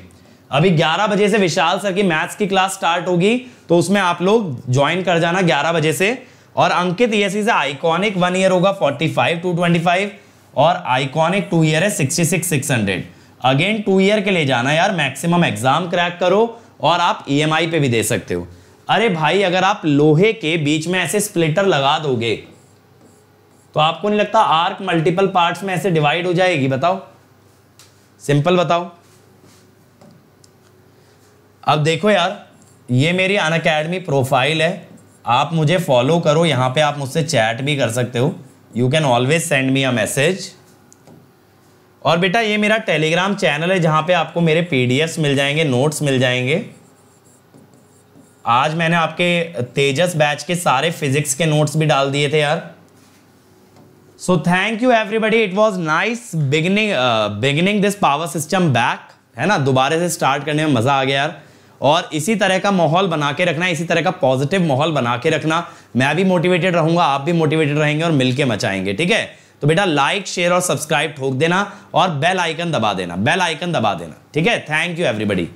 अभी 11 बजे से विशाल सर की मैथ्स की क्लास स्टार्ट होगी तो उसमें आप लोग ज्वाइन कर जाना 11 बजे से और अंकित ये e से आइकॉनिक वन ईयर होगा 45 टू फाइव और आइकॉनिक टू ईयर है sixty six six hundred again two year के लिए जाना यार मैक्सिमम एग्जाम क्रैक करो और आप ई e पे भी दे सकते हो अरे भाई अगर आप लोहे के बीच में ऐसे स्प्लिटर लगा दोगे तो आपको नहीं लगता आर्क मल्टीपल पार्ट्स में ऐसे डिवाइड हो जाएगी बताओ सिंपल बताओ अब देखो यार ये मेरी अन प्रोफाइल है आप मुझे फॉलो करो यहाँ पे आप मुझसे चैट भी कर सकते हो you can always send me a message और बेटा ये मेरा टेलीग्राम चैनल है जहाँ पे आपको मेरे पीडीएफ्स मिल जाएंगे नोट्स मिल जाएंगे आज मैंने आपके तेजस बैच के सारे फिजिक्स के नोट्स भी डाल दिए थे यार so thank you everybody it was nice beginning beginning this power system back है ना दोबारे से स्टार्ट करने में मज़ा आ गया यार और इसी तरह का माहौल बना के रखना इसी तरह का पॉजिटिव माहौल बना के रखना मैं भी मोटिवेटेड रहूंगा आप भी मोटिवेटेड रहेंगे और मिलके मचाएंगे ठीक है तो बेटा लाइक शेयर और सब्सक्राइब ठोक देना और बेल आइकन दबा देना बेल आइकन दबा देना ठीक है थैंक यू एवरीबडी